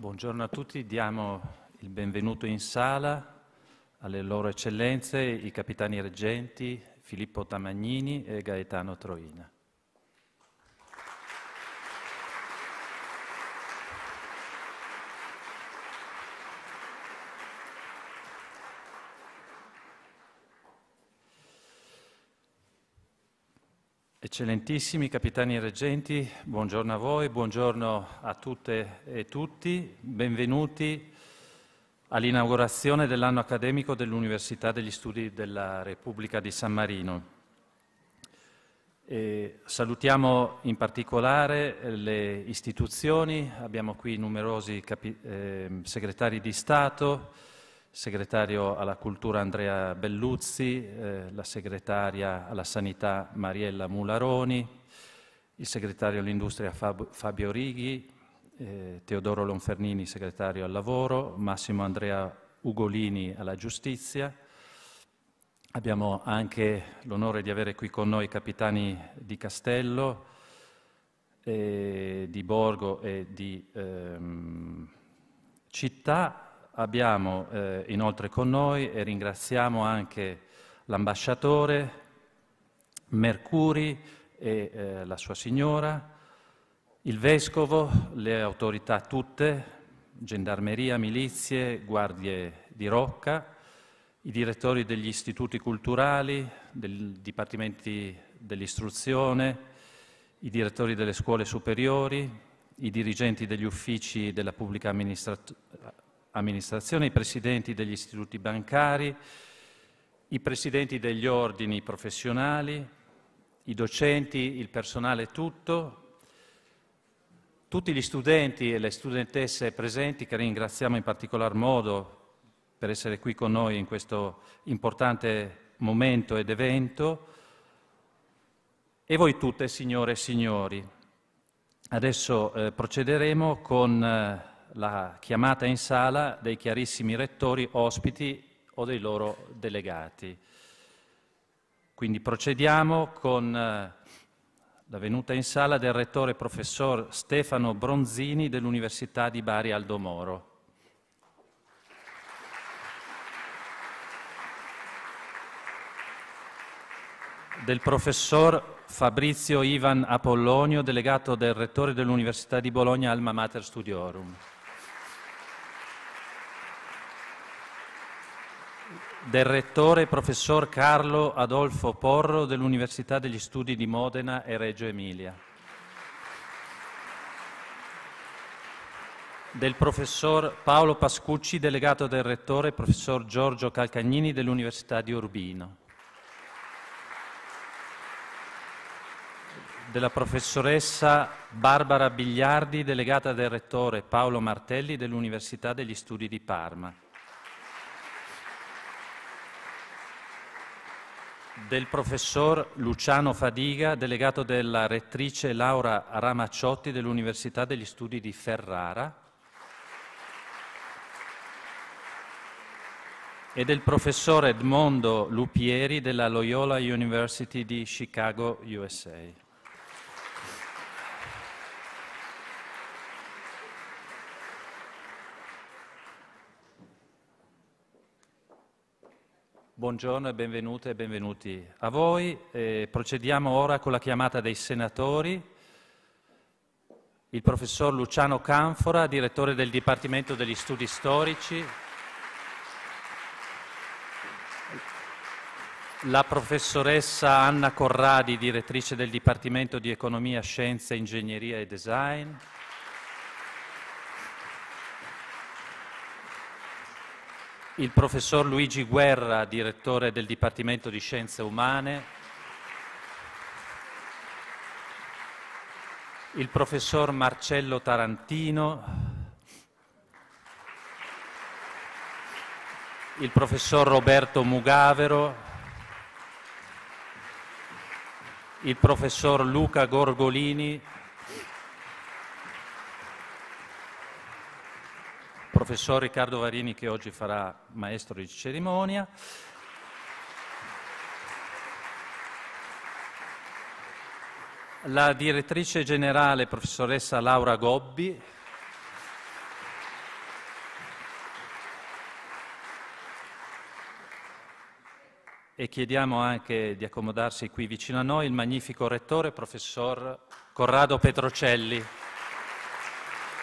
Buongiorno a tutti, diamo il benvenuto in sala alle loro eccellenze, i capitani reggenti Filippo Tamagnini e Gaetano Troina. Eccellentissimi capitani reggenti, buongiorno a voi, buongiorno a tutte e tutti, benvenuti all'inaugurazione dell'anno accademico dell'Università degli Studi della Repubblica di San Marino. E salutiamo in particolare le istituzioni, abbiamo qui numerosi eh, segretari di Stato, segretario alla cultura Andrea Belluzzi, eh, la segretaria alla sanità Mariella Mularoni, il segretario all'industria Fab Fabio Righi, eh, Teodoro Lonfernini segretario al lavoro, Massimo Andrea Ugolini alla giustizia. Abbiamo anche l'onore di avere qui con noi i capitani di Castello, eh, di Borgo e di ehm, Città Abbiamo eh, inoltre con noi e ringraziamo anche l'ambasciatore, Mercuri e eh, la sua signora, il vescovo, le autorità tutte, gendarmeria, milizie, guardie di Rocca, i direttori degli istituti culturali, dei dipartimenti dell'istruzione, i direttori delle scuole superiori, i dirigenti degli uffici della pubblica amministrazione amministrazione, i presidenti degli istituti bancari, i presidenti degli ordini professionali, i docenti, il personale tutto, tutti gli studenti e le studentesse presenti che ringraziamo in particolar modo per essere qui con noi in questo importante momento ed evento, e voi tutte, signore e signori. Adesso eh, procederemo con eh, la chiamata in sala dei chiarissimi rettori ospiti o dei loro delegati. Quindi procediamo con eh, la venuta in sala del rettore professor Stefano Bronzini dell'Università di Bari Aldo Moro. del professor Fabrizio Ivan Apollonio, delegato del rettore dell'Università di Bologna Alma Mater Studiorum. del rettore professor Carlo Adolfo Porro dell'Università degli Studi di Modena e Reggio Emilia, del professor Paolo Pascucci, delegato del rettore professor Giorgio Calcagnini dell'Università di Urbino, della professoressa Barbara Bigliardi, delegata del rettore Paolo Martelli dell'Università degli Studi di Parma. del professor Luciano Fadiga, delegato della rettrice Laura Ramacciotti dell'Università degli Studi di Ferrara e del professor Edmondo Lupieri della Loyola University di Chicago, USA. Buongiorno e benvenute e benvenuti a voi. Eh, procediamo ora con la chiamata dei senatori. Il professor Luciano Canfora, direttore del Dipartimento degli Studi Storici. La professoressa Anna Corradi, direttrice del Dipartimento di Economia, Scienze, Ingegneria e Design. il professor Luigi Guerra, direttore del Dipartimento di Scienze Umane, il professor Marcello Tarantino, il professor Roberto Mugavero, il professor Luca Gorgolini, professor Riccardo Varini che oggi farà maestro di cerimonia. La direttrice generale, professoressa Laura Gobbi, e chiediamo anche di accomodarsi qui vicino a noi il magnifico rettore, professor Corrado Petrocelli,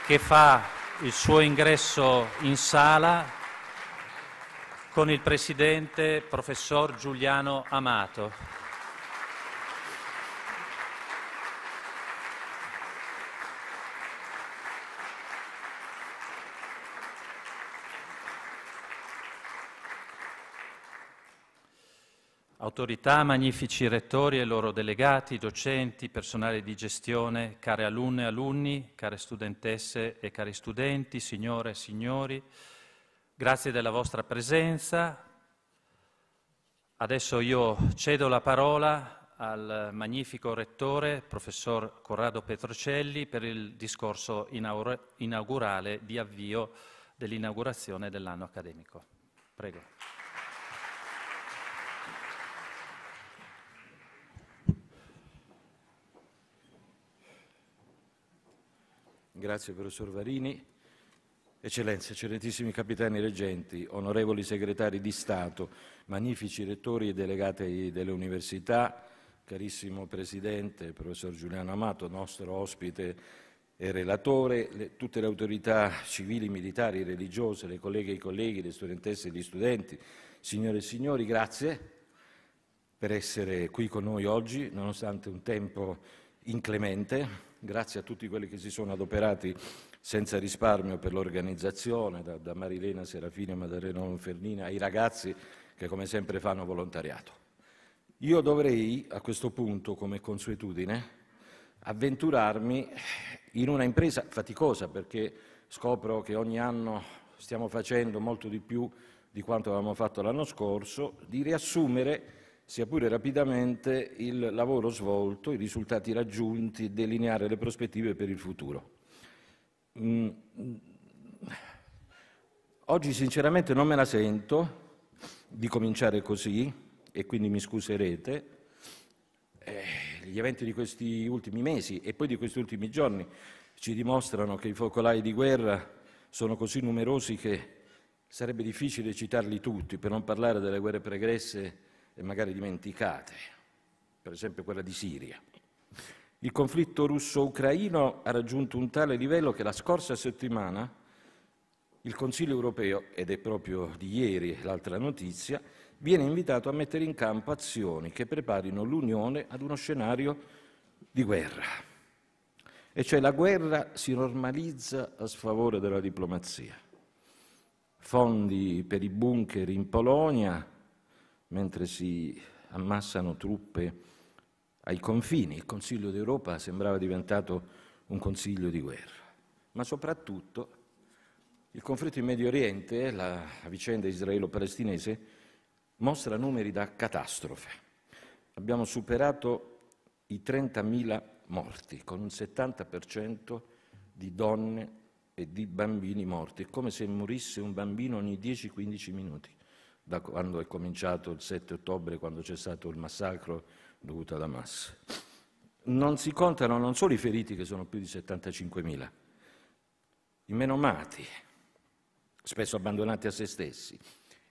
che fa il suo ingresso in sala con il Presidente, professor Giuliano Amato. Autorità, magnifici rettori e loro delegati, docenti, personale di gestione, care alunne e alunni, care studentesse e cari studenti, signore e signori, grazie della vostra presenza. Adesso io cedo la parola al magnifico rettore, professor Corrado Petrocelli, per il discorso inaugurale di avvio dell'inaugurazione dell'anno accademico. Prego. Grazie, professor Varini. Eccellenze, eccellentissimi capitani reggenti, onorevoli segretari di Stato, magnifici rettori e delegati delle università, carissimo Presidente, professor Giuliano Amato, nostro ospite e relatore, le, tutte le autorità civili, militari, religiose, le colleghe e i colleghi, le studentesse e gli studenti, signore e signori, grazie per essere qui con noi oggi, nonostante un tempo inclemente grazie a tutti quelli che si sono adoperati senza risparmio per l'organizzazione, da, da Marilena Serafini a Maddalena Monfernina, ai ragazzi che come sempre fanno volontariato. Io dovrei a questo punto, come consuetudine, avventurarmi in una impresa faticosa perché scopro che ogni anno stiamo facendo molto di più di quanto avevamo fatto l'anno scorso, di riassumere sia pure rapidamente, il lavoro svolto, i risultati raggiunti delineare le prospettive per il futuro. Mm. Oggi sinceramente non me la sento di cominciare così e quindi mi scuserete. Eh, gli eventi di questi ultimi mesi e poi di questi ultimi giorni ci dimostrano che i focolai di guerra sono così numerosi che sarebbe difficile citarli tutti, per non parlare delle guerre pregresse e magari dimenticate, per esempio quella di Siria. Il conflitto russo-ucraino ha raggiunto un tale livello che la scorsa settimana il Consiglio europeo, ed è proprio di ieri l'altra notizia, viene invitato a mettere in campo azioni che preparino l'Unione ad uno scenario di guerra. E cioè la guerra si normalizza a sfavore della diplomazia. Fondi per i bunker in Polonia, mentre si ammassano truppe ai confini. Il Consiglio d'Europa sembrava diventato un consiglio di guerra. Ma soprattutto il conflitto in Medio Oriente, la vicenda israelo-palestinese, mostra numeri da catastrofe. Abbiamo superato i 30.000 morti, con un 70% di donne e di bambini morti. È come se morisse un bambino ogni 10-15 minuti da quando è cominciato il 7 ottobre, quando c'è stato il massacro dovuto ad Hamas. Non si contano non solo i feriti, che sono più di 75.000, i menomati, spesso abbandonati a se stessi,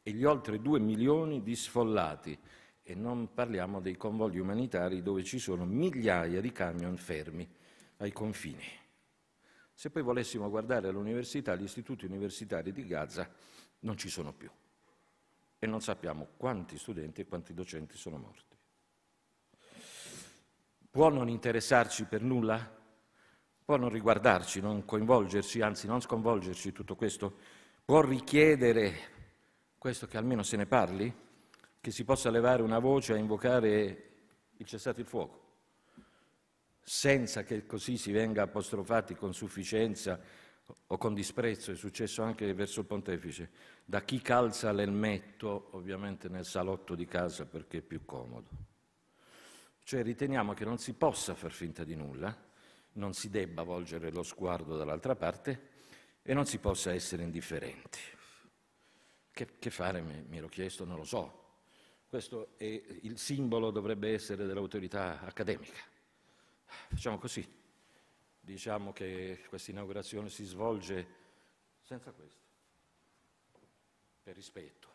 e gli oltre 2 milioni di sfollati, e non parliamo dei convogli umanitari dove ci sono migliaia di camion fermi ai confini. Se poi volessimo guardare all'università, gli istituti universitari di Gaza non ci sono più e non sappiamo quanti studenti e quanti docenti sono morti. Può non interessarci per nulla? Può non riguardarci, non coinvolgerci, anzi non sconvolgerci tutto questo? Può richiedere questo che almeno se ne parli? Che si possa levare una voce a invocare il cessate il fuoco? senza che così si venga apostrofati con sufficienza o con disprezzo, è successo anche verso il pontefice, da chi calza l'elmetto, ovviamente nel salotto di casa perché è più comodo. Cioè riteniamo che non si possa far finta di nulla, non si debba volgere lo sguardo dall'altra parte e non si possa essere indifferenti. Che, che fare mi, mi ero chiesto, non lo so. Questo è il simbolo, dovrebbe essere dell'autorità accademica. Facciamo così, diciamo che questa inaugurazione si svolge senza questo per rispetto.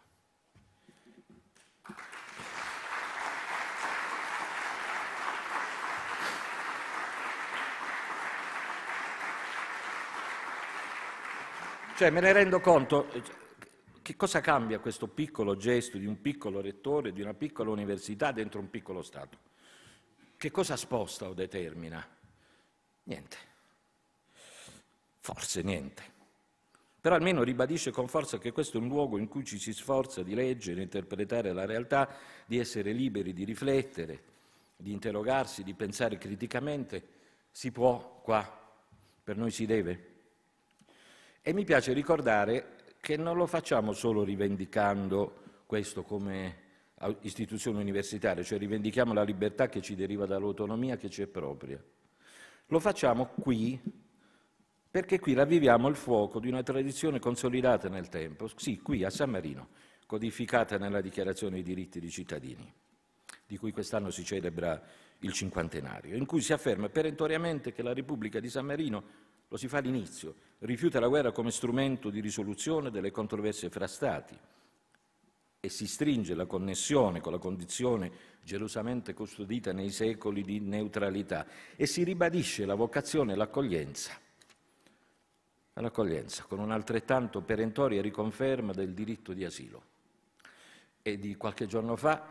Cioè, me ne rendo conto, eh, cioè, che cosa cambia questo piccolo gesto di un piccolo rettore, di una piccola università dentro un piccolo Stato? Che cosa sposta o determina? Niente. Forse niente però almeno ribadisce con forza che questo è un luogo in cui ci si sforza di leggere, interpretare la realtà, di essere liberi, di riflettere, di interrogarsi, di pensare criticamente. Si può qua, per noi si deve. E mi piace ricordare che non lo facciamo solo rivendicando questo come istituzione universitaria, cioè rivendichiamo la libertà che ci deriva dall'autonomia che ci è propria. Lo facciamo qui perché qui ravviviamo il fuoco di una tradizione consolidata nel tempo, sì, qui a San Marino, codificata nella Dichiarazione dei diritti dei cittadini, di cui quest'anno si celebra il cinquantenario, in cui si afferma perentoriamente che la Repubblica di San Marino, lo si fa all'inizio, rifiuta la guerra come strumento di risoluzione delle controversie fra Stati e si stringe la connessione con la condizione gelosamente custodita nei secoli di neutralità e si ribadisce la vocazione e l'accoglienza all'accoglienza, con un'altrettanto perentoria riconferma del diritto di asilo. E di qualche giorno fa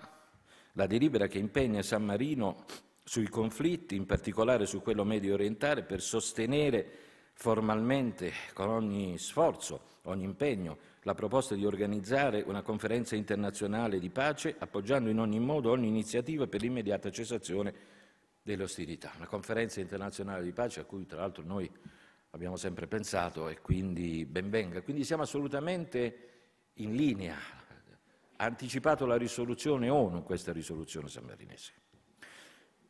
la delibera che impegna San Marino sui conflitti, in particolare su quello medio orientale, per sostenere formalmente, con ogni sforzo, ogni impegno, la proposta di organizzare una conferenza internazionale di pace, appoggiando in ogni modo ogni iniziativa per l'immediata cessazione delle ostilità. Una conferenza internazionale di pace a cui tra l'altro noi abbiamo sempre pensato e quindi benvenga. Quindi siamo assolutamente in linea. Ha anticipato la risoluzione ONU, questa risoluzione sammarinese.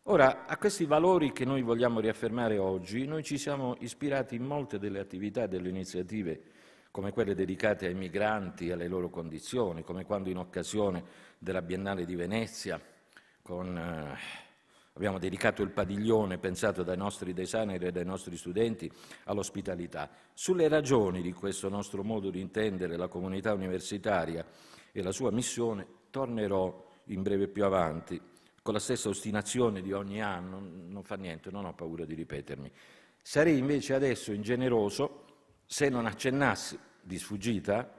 Ora, a questi valori che noi vogliamo riaffermare oggi, noi ci siamo ispirati in molte delle attività e delle iniziative come quelle dedicate ai migranti e alle loro condizioni, come quando in occasione della Biennale di Venezia con eh, Abbiamo dedicato il padiglione pensato dai nostri designer e dai nostri studenti all'ospitalità. Sulle ragioni di questo nostro modo di intendere la comunità universitaria e la sua missione tornerò in breve più avanti, con la stessa ostinazione di ogni anno, non fa niente, non ho paura di ripetermi. Sarei invece adesso ingeneroso se non accennassi di sfuggita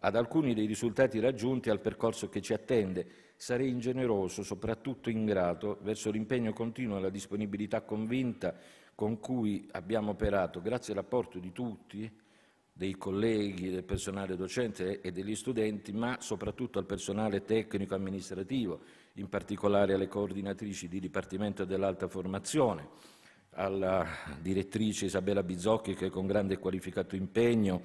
ad alcuni dei risultati raggiunti al percorso che ci attende sarei ingeneroso, soprattutto ingrato, verso l'impegno continuo e la disponibilità convinta con cui abbiamo operato, grazie all'apporto di tutti, dei colleghi, del personale docente e degli studenti, ma soprattutto al personale tecnico-amministrativo, in particolare alle coordinatrici di Dipartimento dell'Alta Formazione, alla direttrice Isabella Bizocchi che con grande e qualificato impegno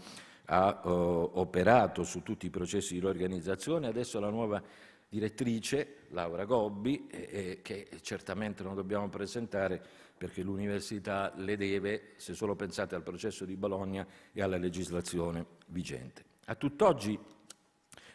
ha eh, operato su tutti i processi di riorganizzazione, adesso la nuova direttrice, Laura Gobbi, eh, che certamente non dobbiamo presentare perché l'Università le deve, se solo pensate al processo di Bologna e alla legislazione vigente. A tutt'oggi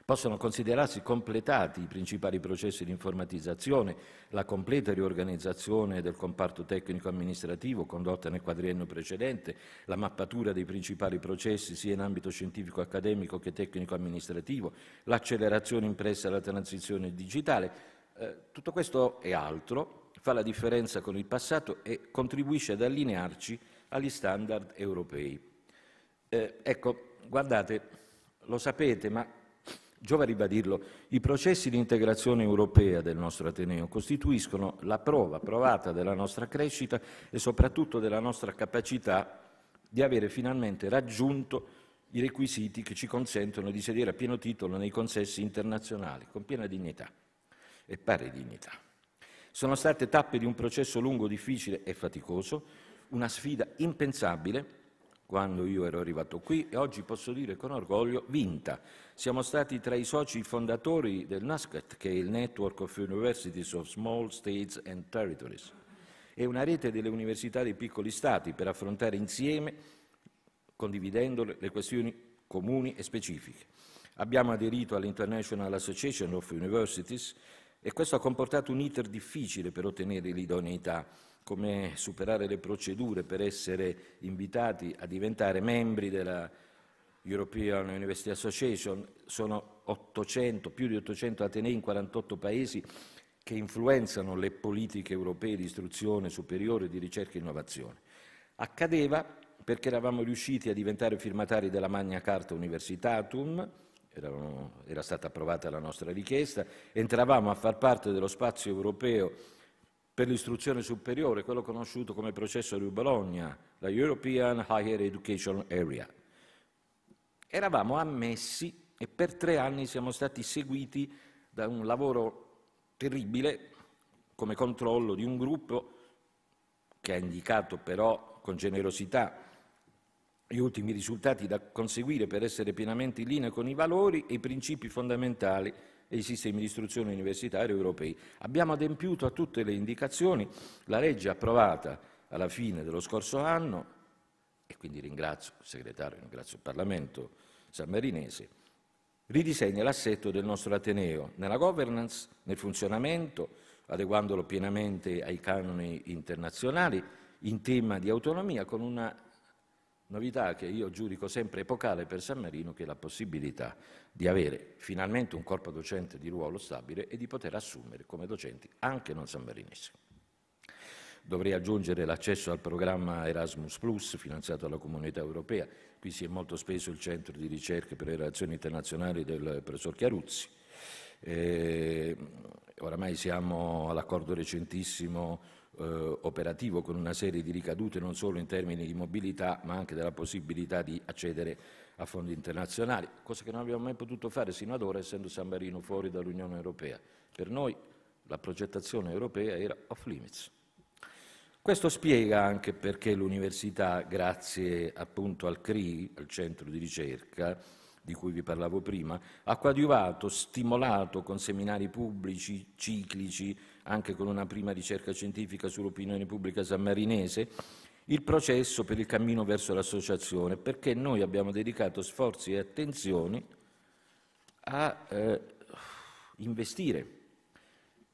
Possono considerarsi completati i principali processi di informatizzazione, la completa riorganizzazione del comparto tecnico-amministrativo condotta nel quadriennio precedente, la mappatura dei principali processi sia in ambito scientifico-accademico che tecnico-amministrativo, l'accelerazione impressa alla transizione digitale. Eh, tutto questo e altro fa la differenza con il passato e contribuisce ad allinearci agli standard europei. Eh, ecco, guardate, lo sapete, ma Giova ribadirlo, i processi di integrazione europea del nostro Ateneo costituiscono la prova provata della nostra crescita e soprattutto della nostra capacità di avere finalmente raggiunto i requisiti che ci consentono di sedere a pieno titolo nei consessi internazionali, con piena dignità e pari dignità. Sono state tappe di un processo lungo, difficile e faticoso, una sfida impensabile quando io ero arrivato qui e oggi posso dire con orgoglio vinta. Siamo stati tra i soci fondatori del NASCAT, che è il Network of Universities of Small States and Territories. È una rete delle università dei piccoli stati per affrontare insieme, condividendo le questioni comuni e specifiche. Abbiamo aderito all'International Association of Universities e questo ha comportato un iter difficile per ottenere l'idoneità come superare le procedure per essere invitati a diventare membri della European University Association. Sono 800, più di 800 atenei in 48 paesi che influenzano le politiche europee di istruzione superiore, di ricerca e innovazione. Accadeva perché eravamo riusciti a diventare firmatari della Magna Carta Universitatum, era stata approvata la nostra richiesta, entravamo a far parte dello spazio europeo per l'istruzione superiore, quello conosciuto come processo di Bologna, la European Higher Education Area. Eravamo ammessi e per tre anni siamo stati seguiti da un lavoro terribile come controllo di un gruppo che ha indicato però con generosità gli ultimi risultati da conseguire per essere pienamente in linea con i valori e i principi fondamentali e i sistemi di istruzione universitaria europei. Abbiamo adempiuto a tutte le indicazioni, la legge approvata alla fine dello scorso anno, e quindi ringrazio il segretario, ringrazio il Parlamento sammarinese, ridisegna l'assetto del nostro Ateneo nella governance, nel funzionamento, adeguandolo pienamente ai canoni internazionali, in tema di autonomia, con una novità che io giudico sempre epocale per San Marino, che è la possibilità di avere finalmente un corpo docente di ruolo stabile e di poter assumere come docenti anche non sanmarinesi. Dovrei aggiungere l'accesso al programma Erasmus Plus finanziato dalla Comunità Europea. Qui si è molto speso il centro di ricerca per le relazioni internazionali del professor Chiaruzzi. Eh, oramai siamo all'accordo recentissimo eh, operativo con una serie di ricadute non solo in termini di mobilità ma anche della possibilità di accedere a fondi internazionali, cosa che non abbiamo mai potuto fare sino ad ora essendo San Marino fuori dall'Unione Europea. Per noi la progettazione europea era off limits. Questo spiega anche perché l'università, grazie appunto al CRI, al centro di ricerca, di cui vi parlavo prima, ha coadiuvato, stimolato con seminari pubblici, ciclici, anche con una prima ricerca scientifica sull'opinione pubblica sammarinese, il processo per il cammino verso l'associazione, perché noi abbiamo dedicato sforzi e attenzioni a eh, investire,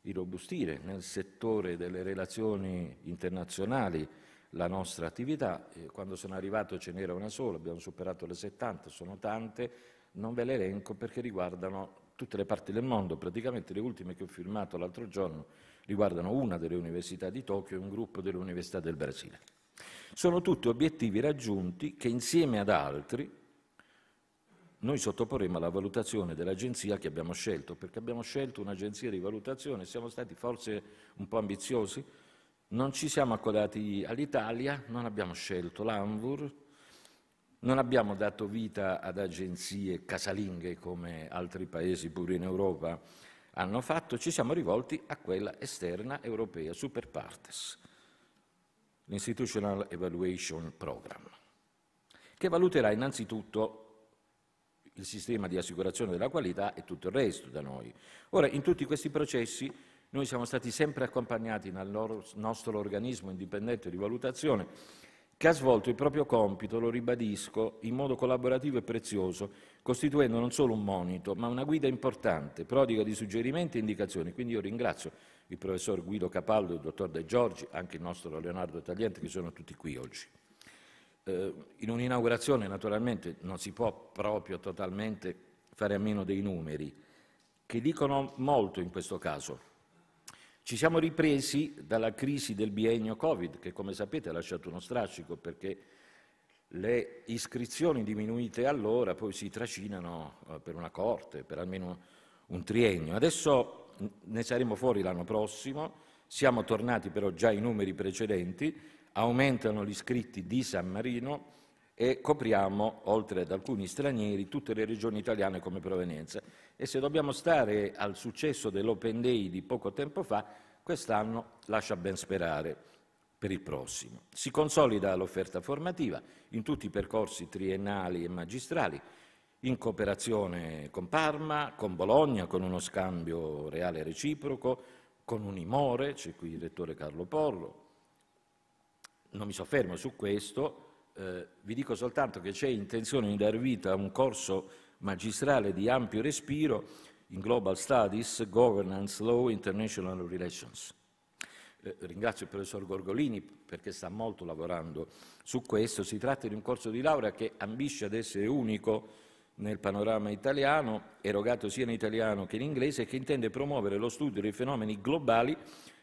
irrobustire nel settore delle relazioni internazionali la nostra attività. Quando sono arrivato ce n'era una sola, abbiamo superato le 70, sono tante, non ve le elenco perché riguardano tutte le parti del mondo, praticamente le ultime che ho firmato l'altro giorno riguardano una delle università di Tokyo e un gruppo delle università del Brasile. Sono tutti obiettivi raggiunti che insieme ad altri noi sottoporremo alla valutazione dell'agenzia che abbiamo scelto, perché abbiamo scelto un'agenzia di valutazione, siamo stati forse un po' ambiziosi, non ci siamo accodati all'Italia, non abbiamo scelto l'ANVUR, non abbiamo dato vita ad agenzie casalinghe come altri paesi pure in Europa hanno fatto, ci siamo rivolti a quella esterna europea, super partes, l'Institutional Evaluation Program, che valuterà innanzitutto il sistema di assicurazione della qualità e tutto il resto da noi. Ora, in tutti questi processi noi siamo stati sempre accompagnati dal nostro organismo indipendente di valutazione che ha svolto il proprio compito, lo ribadisco, in modo collaborativo e prezioso, costituendo non solo un monito, ma una guida importante, prodiga di suggerimenti e indicazioni. Quindi io ringrazio il professor Guido Capaldo, il dottor De Giorgi, anche il nostro Leonardo Tagliente, che sono tutti qui oggi. Eh, in un'inaugurazione, naturalmente, non si può proprio totalmente fare a meno dei numeri, che dicono molto in questo caso. Ci siamo ripresi dalla crisi del biennio Covid, che come sapete ha lasciato uno strascico perché le iscrizioni diminuite allora poi si trascinano eh, per una corte, per almeno un triennio. Adesso ne saremo fuori l'anno prossimo, siamo tornati però già ai numeri precedenti, aumentano gli iscritti di San Marino, e copriamo, oltre ad alcuni stranieri, tutte le regioni italiane come provenienza. E se dobbiamo stare al successo dell'Open Day di poco tempo fa, quest'anno lascia ben sperare per il prossimo. Si consolida l'offerta formativa in tutti i percorsi triennali e magistrali, in cooperazione con Parma, con Bologna, con uno scambio reale reciproco, con Unimore, c'è qui il rettore Carlo Porro. Non mi soffermo su questo, eh, vi dico soltanto che c'è intenzione di dar vita a un corso magistrale di ampio respiro in Global Studies, Governance Law, International Relations. Eh, ringrazio il professor Gorgolini perché sta molto lavorando su questo. Si tratta di un corso di laurea che ambisce ad essere unico nel panorama italiano, erogato sia in italiano che in inglese, e che intende promuovere lo studio dei fenomeni globali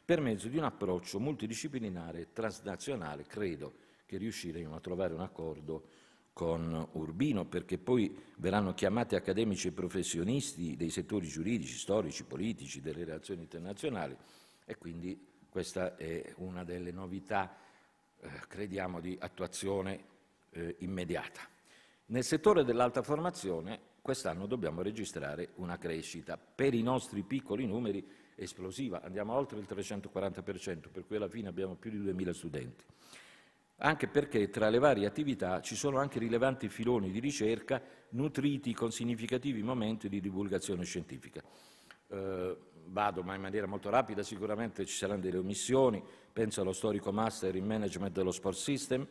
per mezzo di un approccio multidisciplinare e transnazionale, credo che riusciremo a trovare un accordo con Urbino, perché poi verranno chiamati accademici e professionisti dei settori giuridici, storici, politici, delle relazioni internazionali e quindi questa è una delle novità, eh, crediamo, di attuazione eh, immediata. Nel settore dell'alta formazione quest'anno dobbiamo registrare una crescita per i nostri piccoli numeri esplosiva, andiamo oltre il 340%, per cui alla fine abbiamo più di 2.000 studenti anche perché tra le varie attività ci sono anche rilevanti filoni di ricerca nutriti con significativi momenti di divulgazione scientifica. Eh, vado, ma in maniera molto rapida, sicuramente ci saranno delle omissioni, penso allo storico master in management dello sport system,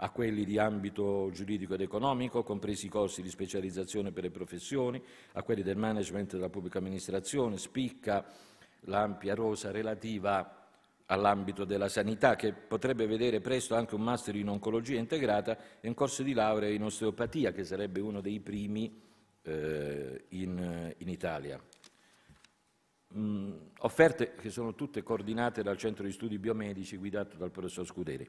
a quelli di ambito giuridico ed economico, compresi i corsi di specializzazione per le professioni, a quelli del management della pubblica amministrazione, spicca l'ampia rosa relativa all'ambito della sanità, che potrebbe vedere presto anche un master in oncologia integrata e un corso di laurea in osteopatia, che sarebbe uno dei primi eh, in, in, Italia. Mm, offerte che sono tutte coordinate dal Centro di Studi Biomedici guidato dal professor Scuderi.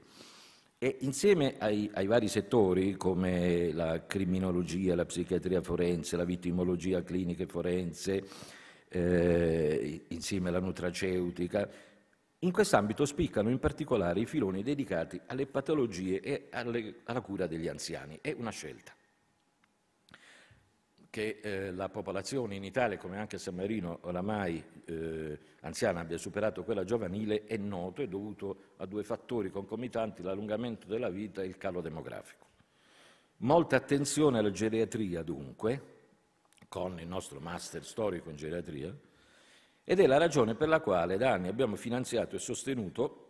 E insieme ai, ai vari settori come la criminologia, la psichiatria forense, la vittimologia clinica e forense, eh, insieme alla nutraceutica, in quest'ambito spiccano in particolare i filoni dedicati alle patologie e alle, alla cura degli anziani. È una scelta che eh, la popolazione in Italia, come anche a San Marino, oramai eh, anziana abbia superato quella giovanile è noto, è dovuto a due fattori concomitanti, l'allungamento della vita e il calo demografico. Molta attenzione alla geriatria dunque, con il nostro master storico in geriatria, ed è la ragione per la quale da anni abbiamo finanziato e sostenuto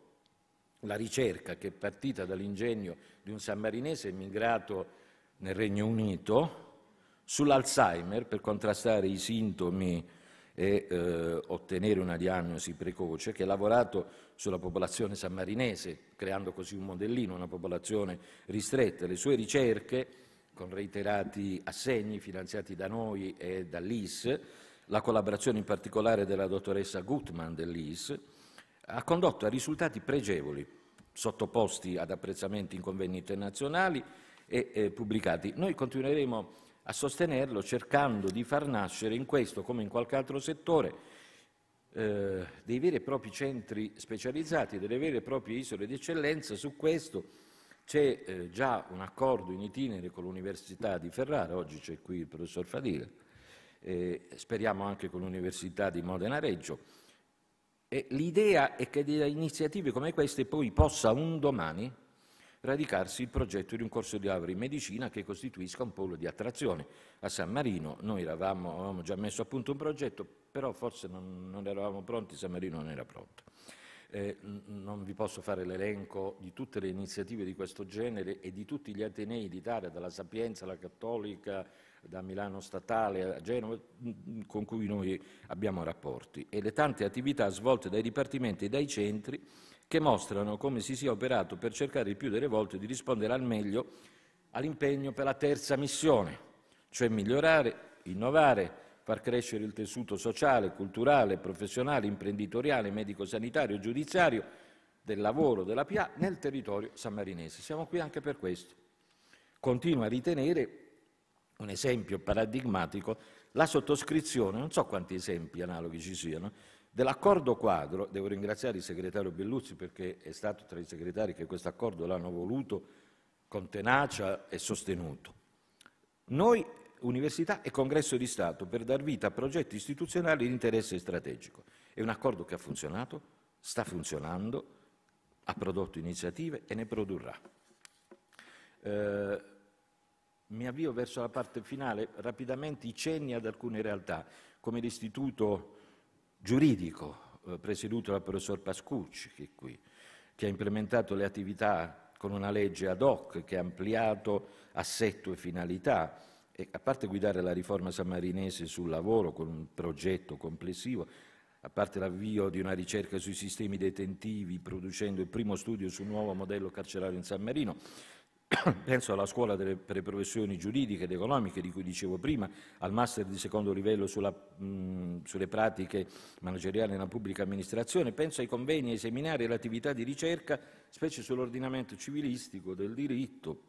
la ricerca che è partita dall'ingegno di un sammarinese immigrato nel Regno Unito sull'Alzheimer per contrastare i sintomi e eh, ottenere una diagnosi precoce, che ha lavorato sulla popolazione sammarinese, creando così un modellino, una popolazione ristretta. Le sue ricerche, con reiterati assegni finanziati da noi e dall'IS, la collaborazione in particolare della dottoressa Gutmann dell'IS, ha condotto a risultati pregevoli, sottoposti ad apprezzamenti in convegni internazionali e eh, pubblicati. Noi continueremo a sostenerlo cercando di far nascere in questo, come in qualche altro settore, eh, dei veri e propri centri specializzati, delle vere e proprie isole di eccellenza. Su questo c'è eh, già un accordo in itinere con l'Università di Ferrara, oggi c'è qui il professor Fadile eh, speriamo anche con l'Università di Modena Reggio. E l'idea è che da iniziative come queste poi possa un domani radicarsi il progetto di un corso di laurea in medicina che costituisca un polo di attrazione. A San Marino noi eravamo, avevamo già messo a punto un progetto, però forse non, non eravamo pronti, San Marino non era pronto. Eh, non vi posso fare l'elenco di tutte le iniziative di questo genere e di tutti gli Atenei d'Italia, dalla Sapienza alla Cattolica, da Milano Statale a Genova, con cui noi abbiamo rapporti, e le tante attività svolte dai dipartimenti e dai centri che mostrano come si sia operato per cercare il più delle volte di rispondere al meglio all'impegno per la terza missione, cioè migliorare, innovare, far crescere il tessuto sociale, culturale, professionale, imprenditoriale, medico-sanitario, giudiziario, del lavoro, della PA nel territorio sammarinese. Siamo qui anche per questo. Continuo a ritenere un esempio paradigmatico, la sottoscrizione, non so quanti esempi analoghi ci siano, dell'accordo quadro, devo ringraziare il segretario Belluzzi perché è stato tra i segretari che questo accordo l'hanno voluto con tenacia e sostenuto. Noi, Università e Congresso di Stato, per dar vita a progetti istituzionali di interesse strategico. È un accordo che ha funzionato, sta funzionando, ha prodotto iniziative e ne produrrà. Eh, mi avvio verso la parte finale, rapidamente i cenni ad alcune realtà, come l'istituto giuridico eh, presieduto dal professor Pascucci, che, è qui, che ha implementato le attività con una legge ad hoc che ha ampliato assetto e finalità, e a parte guidare la riforma sammarinese sul lavoro con un progetto complessivo, a parte l'avvio di una ricerca sui sistemi detentivi, producendo il primo studio sul nuovo modello carcerario in San Marino, Penso alla scuola delle, per le professioni giuridiche ed economiche di cui dicevo prima, al master di secondo livello sulla, mh, mm, sulle pratiche manageriali nella pubblica amministrazione, penso ai convegni, ai seminari e alle di ricerca, specie sull'ordinamento civilistico del diritto,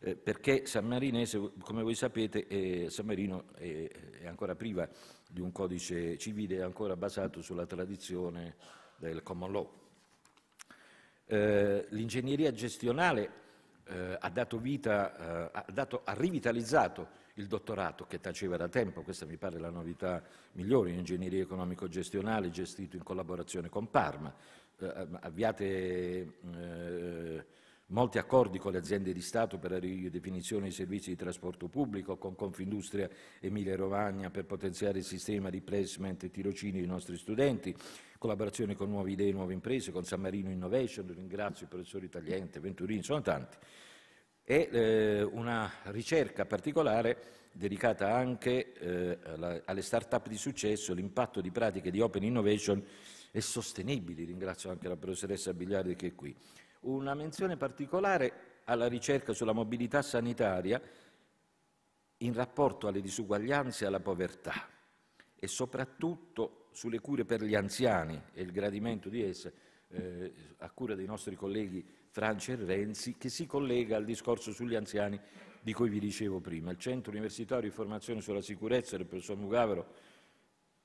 eh, perché San Marinese, come voi sapete, eh, San Marino è, è ancora priva di un codice civile ancora basato sulla tradizione del common law. Eh, l'ingegneria gestionale eh, ha dato vita, eh, ha, dato, ha, rivitalizzato il dottorato che taceva da tempo, questa mi pare la novità migliore in ingegneria economico-gestionale gestito in collaborazione con Parma, eh, eh avviate eh, molti accordi con le aziende di Stato per la ridefinizione dei servizi di trasporto pubblico, con Confindustria Emilia Romagna per potenziare il sistema di placement e tirocini dei nostri studenti, collaborazione con Nuove Idee, e Nuove Imprese, con San Marino Innovation, ringrazio i professori Tagliente, Venturini, sono tanti. E eh, una ricerca particolare dedicata anche eh, alla, alle start-up di successo, l'impatto di pratiche di open innovation e sostenibili, ringrazio anche la professoressa Bigliardi che è qui. Una menzione particolare alla ricerca sulla mobilità sanitaria in rapporto alle disuguaglianze e alla povertà e soprattutto sulle cure per gli anziani e il gradimento di esse, eh, a cura dei nostri colleghi Francia e Renzi, che si collega al discorso sugli anziani di cui vi dicevo prima. Il Centro Universitario di Formazione sulla Sicurezza del professor Mugavero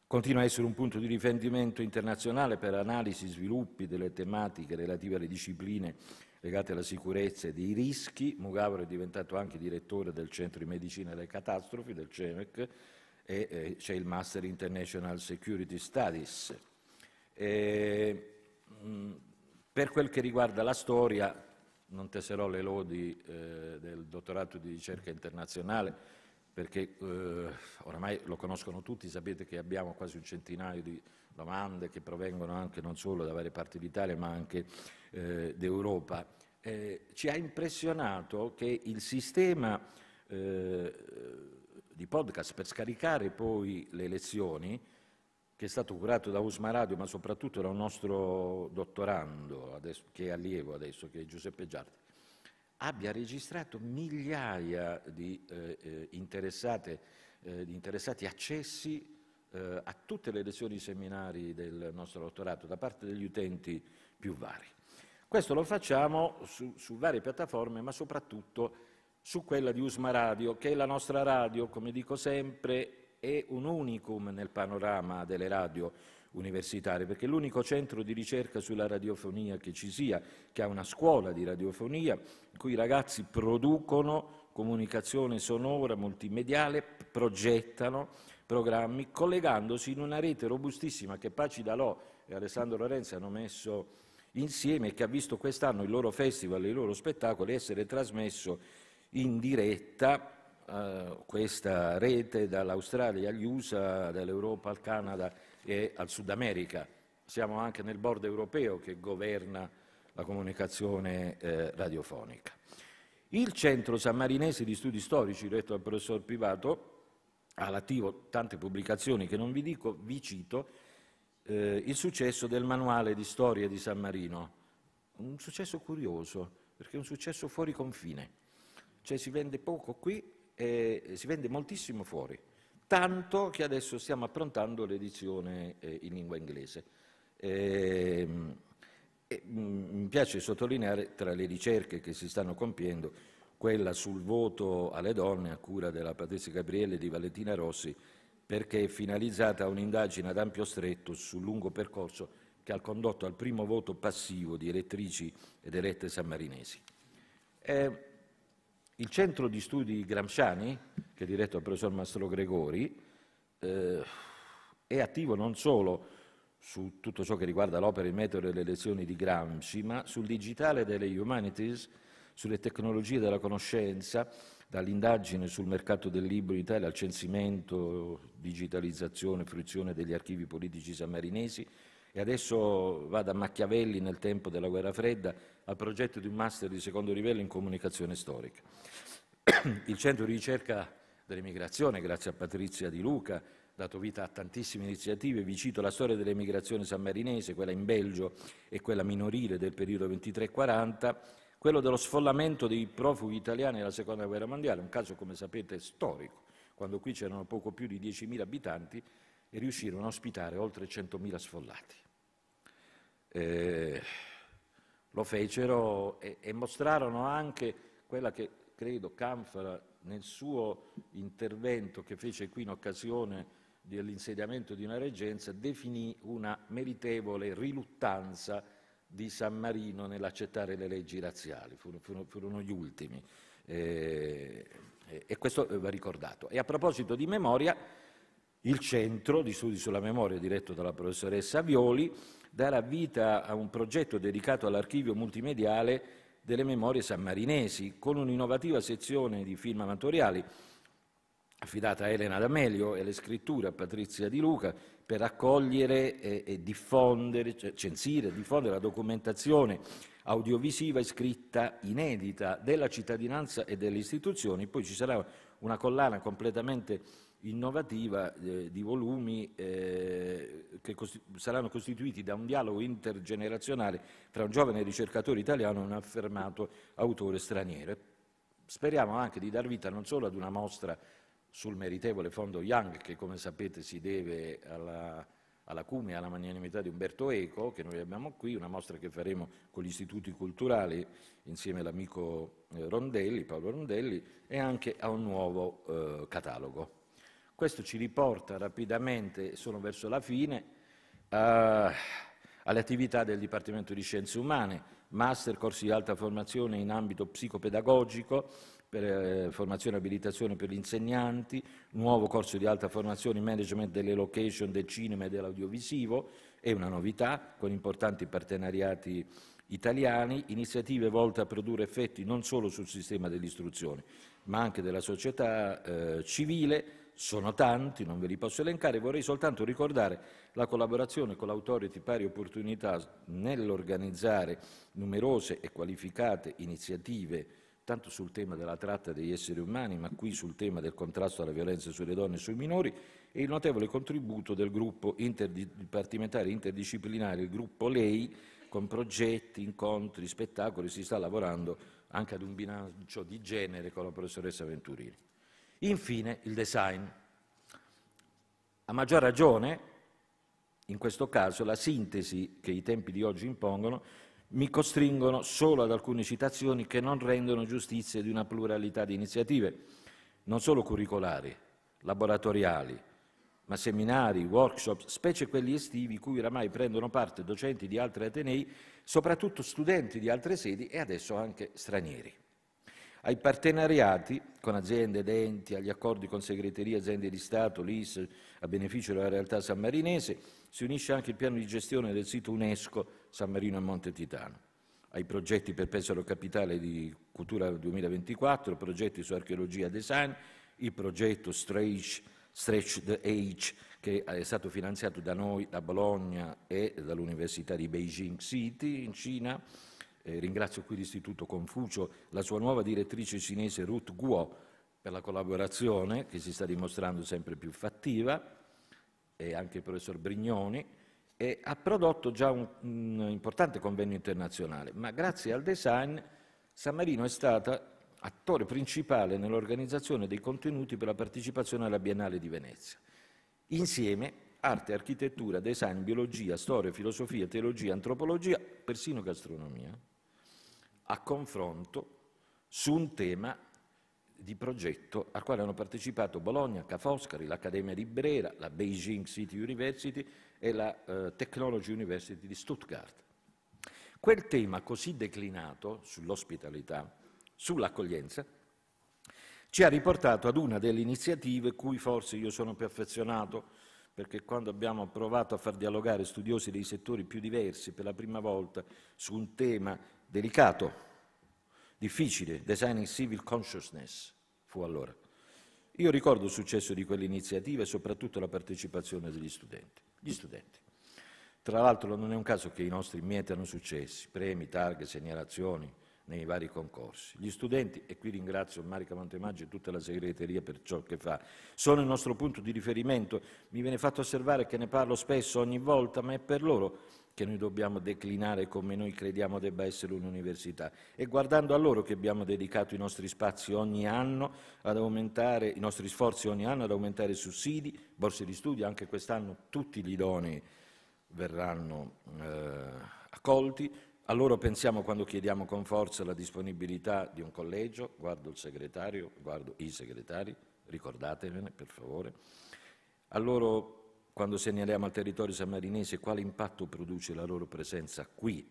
continua a essere un punto di riferimento internazionale per analisi e sviluppi delle tematiche relative alle discipline legate alla sicurezza e dei rischi. Mugavero è diventato anche direttore del Centro di Medicina delle Catastrofi del CEMEC e eh, c'è il Master International Security Studies. E, per quel che riguarda la storia, non teserò le lodi eh, del dottorato di ricerca internazionale, perché eh, oramai lo conoscono tutti, sapete che abbiamo quasi un centinaio di domande che provengono anche non solo da varie parti d'Italia, ma anche eh, d'Europa. ci ha impressionato che il sistema eh, di podcast per scaricare poi le lezioni, che è stato curato da Usma Radio, ma soprattutto da un nostro dottorando, adesso, che è allievo adesso, che è Giuseppe Giardi, abbia registrato migliaia di, eh, eh interessate, eh, di interessati accessi eh, a tutte le lezioni e seminari del nostro dottorato da parte degli utenti più vari. Questo lo facciamo su, su varie piattaforme, ma soprattutto su quella di Usma Radio, che è la nostra radio, come dico sempre, è un unicum nel panorama delle radio universitarie, perché è l'unico centro di ricerca sulla radiofonia che ci sia, che ha una scuola di radiofonia, in cui i ragazzi producono comunicazione sonora, multimediale, progettano programmi, collegandosi in una rete robustissima che Paci Dalò e Alessandro Lorenzi hanno messo insieme e che ha visto quest'anno il loro festival e i loro spettacoli essere trasmesso in diretta eh, questa rete dall'Australia agli USA, dall'Europa al Canada e al Sud America. Siamo anche nel board europeo che governa la comunicazione eh, radiofonica. Il Centro Sammarinese di Studi Storici, diretto dal professor Pivato, ha all'attivo tante pubblicazioni che non vi dico, vi cito eh, il successo del manuale di storia di San Marino. Un successo curioso, perché è un successo fuori confine. Cioè si vende poco qui e si vende moltissimo fuori. Tanto che adesso stiamo approntando l'edizione eh, in lingua inglese. Ehm, e, e, mm, mi piace sottolineare tra le ricerche che si stanno compiendo quella sul voto alle donne a cura della Patrizia Gabriele e di Valentina Rossi perché è finalizzata a un'indagine ad ampio stretto sul lungo percorso che ha condotto al primo voto passivo di elettrici ed elette sammarinesi. Eh, il centro di studi Gramsciani, che è diretto dal professor Mastro Gregori, eh, è attivo non solo su tutto ciò che riguarda l'opera, il metodo e le lezioni di Gramsci, ma sul digitale delle humanities, sulle tecnologie della conoscenza, dall'indagine sul mercato del libro in Italia al censimento, digitalizzazione, fruizione degli archivi politici sammarinesi, e adesso va da Machiavelli nel tempo della guerra fredda al progetto di un master di secondo livello in comunicazione storica. Il centro di ricerca dell'emigrazione, grazie a Patrizia Di Luca, ha dato vita a tantissime iniziative. Vi cito la storia dell'emigrazione sammarinese, quella in Belgio e quella minorile del periodo 23-40, quello dello sfollamento dei profughi italiani nella seconda guerra mondiale, un caso come sapete storico, quando qui c'erano poco più di 10.000 abitanti e riuscirono a ospitare oltre 100.000 sfollati. Eh, lo fecero e, e, mostrarono anche quella che credo Canfara nel suo intervento che fece qui in occasione dell'insediamento di una reggenza definì una meritevole riluttanza di San Marino nell'accettare le leggi razziali, furono, furono gli ultimi eh, e questo va ricordato. E a proposito di memoria, il Centro di Studi sulla Memoria, diretto dalla professoressa Violi, darà vita a un progetto dedicato all'archivio multimediale delle memorie sammarinesi, con un'innovativa sezione di film amatoriali affidata a Elena D'Amelio e alle scritture a Patrizia Di Luca per raccogliere e, e diffondere, censire e diffondere la documentazione audiovisiva e scritta inedita della cittadinanza e delle istituzioni. Poi ci sarà una collana completamente innovativa eh, di volumi eh, che costi saranno costituiti da un dialogo intergenerazionale fra un giovane ricercatore italiano e un affermato autore straniero. Speriamo anche di dar vita non solo ad una mostra sul meritevole fondo Young, che come sapete si deve alla, alla cumia e alla magnanimità di Umberto Eco, che noi abbiamo qui, una mostra che faremo con gli istituti culturali insieme all'amico eh, Rondelli, Paolo Rondelli, e anche a un nuovo eh, catalogo. Questo ci riporta rapidamente, sono verso la fine, a, alle attività del Dipartimento di Scienze Umane, master, corsi di alta formazione in ambito psicopedagogico, per, eh, formazione e abilitazione per gli insegnanti, nuovo corso di alta formazione in management delle location, del cinema e dell'audiovisivo, è una novità con importanti partenariati italiani, iniziative volte a produrre effetti non solo sul sistema dell'istruzione, ma anche della società eh, civile, sono tanti, non ve li posso elencare, vorrei soltanto ricordare la collaborazione con l'Autority Pari Opportunità nell'organizzare numerose e qualificate iniziative tanto sul tema della tratta degli esseri umani, ma qui sul tema del contrasto alla violenza sulle donne e sui minori, e il notevole contributo del gruppo interdipartimentare interdisciplinare, il gruppo Lei, con progetti, incontri, spettacoli, si sta lavorando anche ad un bilancio di genere con la professoressa Venturini. Infine il design. A maggior ragione, in questo caso, la sintesi che i tempi di oggi impongono mi costringono solo ad alcune citazioni che non rendono giustizia di una pluralità di iniziative, non solo curricolari, laboratoriali, ma seminari, workshop, specie quelli estivi cui oramai prendono parte docenti di altri atenei, soprattutto studenti di altre sedi e adesso anche stranieri ai partenariati con aziende ed enti, agli accordi con segreterie, aziende di Stato, l'IS, a beneficio della realtà sammarinese, si unisce anche il piano di gestione del sito UNESCO San Marino e Monte Titano. Ai progetti per Pesaro Capitale di Cultura 2024, progetti su archeologia e design, il progetto Stretch, Stretch the Age, che è stato finanziato da noi, da Bologna e dall'Università di Beijing City in Cina, eh, ringrazio qui l'Istituto Confucio, la sua nuova direttrice cinese Ruth Guo per la collaborazione che si sta dimostrando sempre più fattiva, e anche il professor Brignoni, e ha prodotto già un, un importante convegno internazionale, ma grazie al design San Marino è stata attore principale nell'organizzazione dei contenuti per la partecipazione alla Biennale di Venezia. Insieme arte, architettura, design, biologia, storia, filosofia, teologia, antropologia, persino gastronomia a confronto su un tema di progetto al quale hanno partecipato Bologna, Cafoscari, l'Accademia di Brera, la Beijing City University e la eh, Technology University di Stuttgart. Quel tema così declinato sull'ospitalità, sull'accoglienza, ci ha riportato ad una delle iniziative cui forse io sono più affezionato, perché quando abbiamo provato a far dialogare studiosi dei settori più diversi per la prima volta su un tema delicato difficile, Designing Civil Consciousness fu allora. Io ricordo il successo di quell'iniziativa e soprattutto la partecipazione degli studenti. Gli studenti. Tra l'altro non è un caso che i nostri mietano successi, premi, targhe, segnalazioni nei vari concorsi. Gli studenti, e qui ringrazio Marica Montemaggi e tutta la segreteria per ciò che fa, sono il nostro punto di riferimento. Mi viene fatto osservare che ne parlo spesso ogni volta, ma è per loro che noi dobbiamo declinare come noi crediamo debba essere un'università. E guardando a loro che abbiamo dedicato i nostri spazi ogni anno ad aumentare, i nostri sforzi ogni anno ad aumentare sussidi, borse di studio, anche quest'anno tutti gli idonei verranno eh, accolti. A loro pensiamo quando chiediamo con forza la disponibilità di un collegio, guardo il segretario, guardo i segretari, ricordatevene per favore. A loro quando segnaliamo al territorio sammarinese quale impatto produce la loro presenza qui,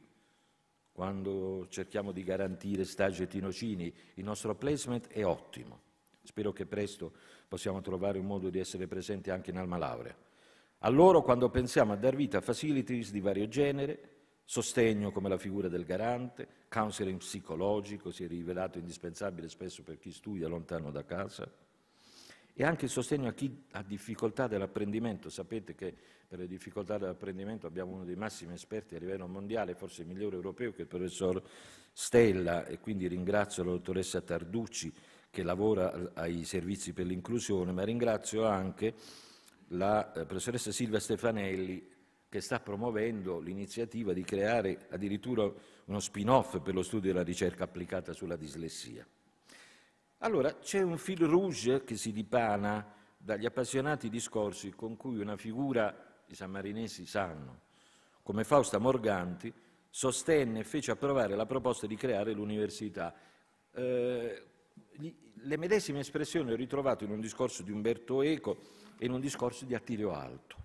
quando cerchiamo di garantire stage e tirocini, il nostro placement è ottimo. Spero che presto possiamo trovare un modo di essere presenti anche in Alma Laurea. A loro quando pensiamo a dar vita a facilities di vario genere, sostegno come la figura del garante, counseling psicologico si è rivelato indispensabile spesso per chi studia lontano da casa, e anche il sostegno a chi ha difficoltà dell'apprendimento. Sapete che per le difficoltà dell'apprendimento abbiamo uno dei massimi esperti a livello mondiale, forse il migliore europeo, che è il professor Stella, e quindi ringrazio la dottoressa Tarducci che lavora ai servizi per l'inclusione, ma ringrazio anche la eh, professoressa Silvia Stefanelli che sta promuovendo l'iniziativa di creare addirittura uno spin-off per lo studio della ricerca applicata sulla dislessia. Allora, c'è un fil rouge che si dipana dagli appassionati discorsi con cui una figura, i sammarinesi sanno, come Fausta Morganti, sostenne e fece approvare la proposta di creare l'università. Eh, le medesime espressioni ho ritrovato in un discorso di Umberto Eco e in un discorso di Attilio Alto.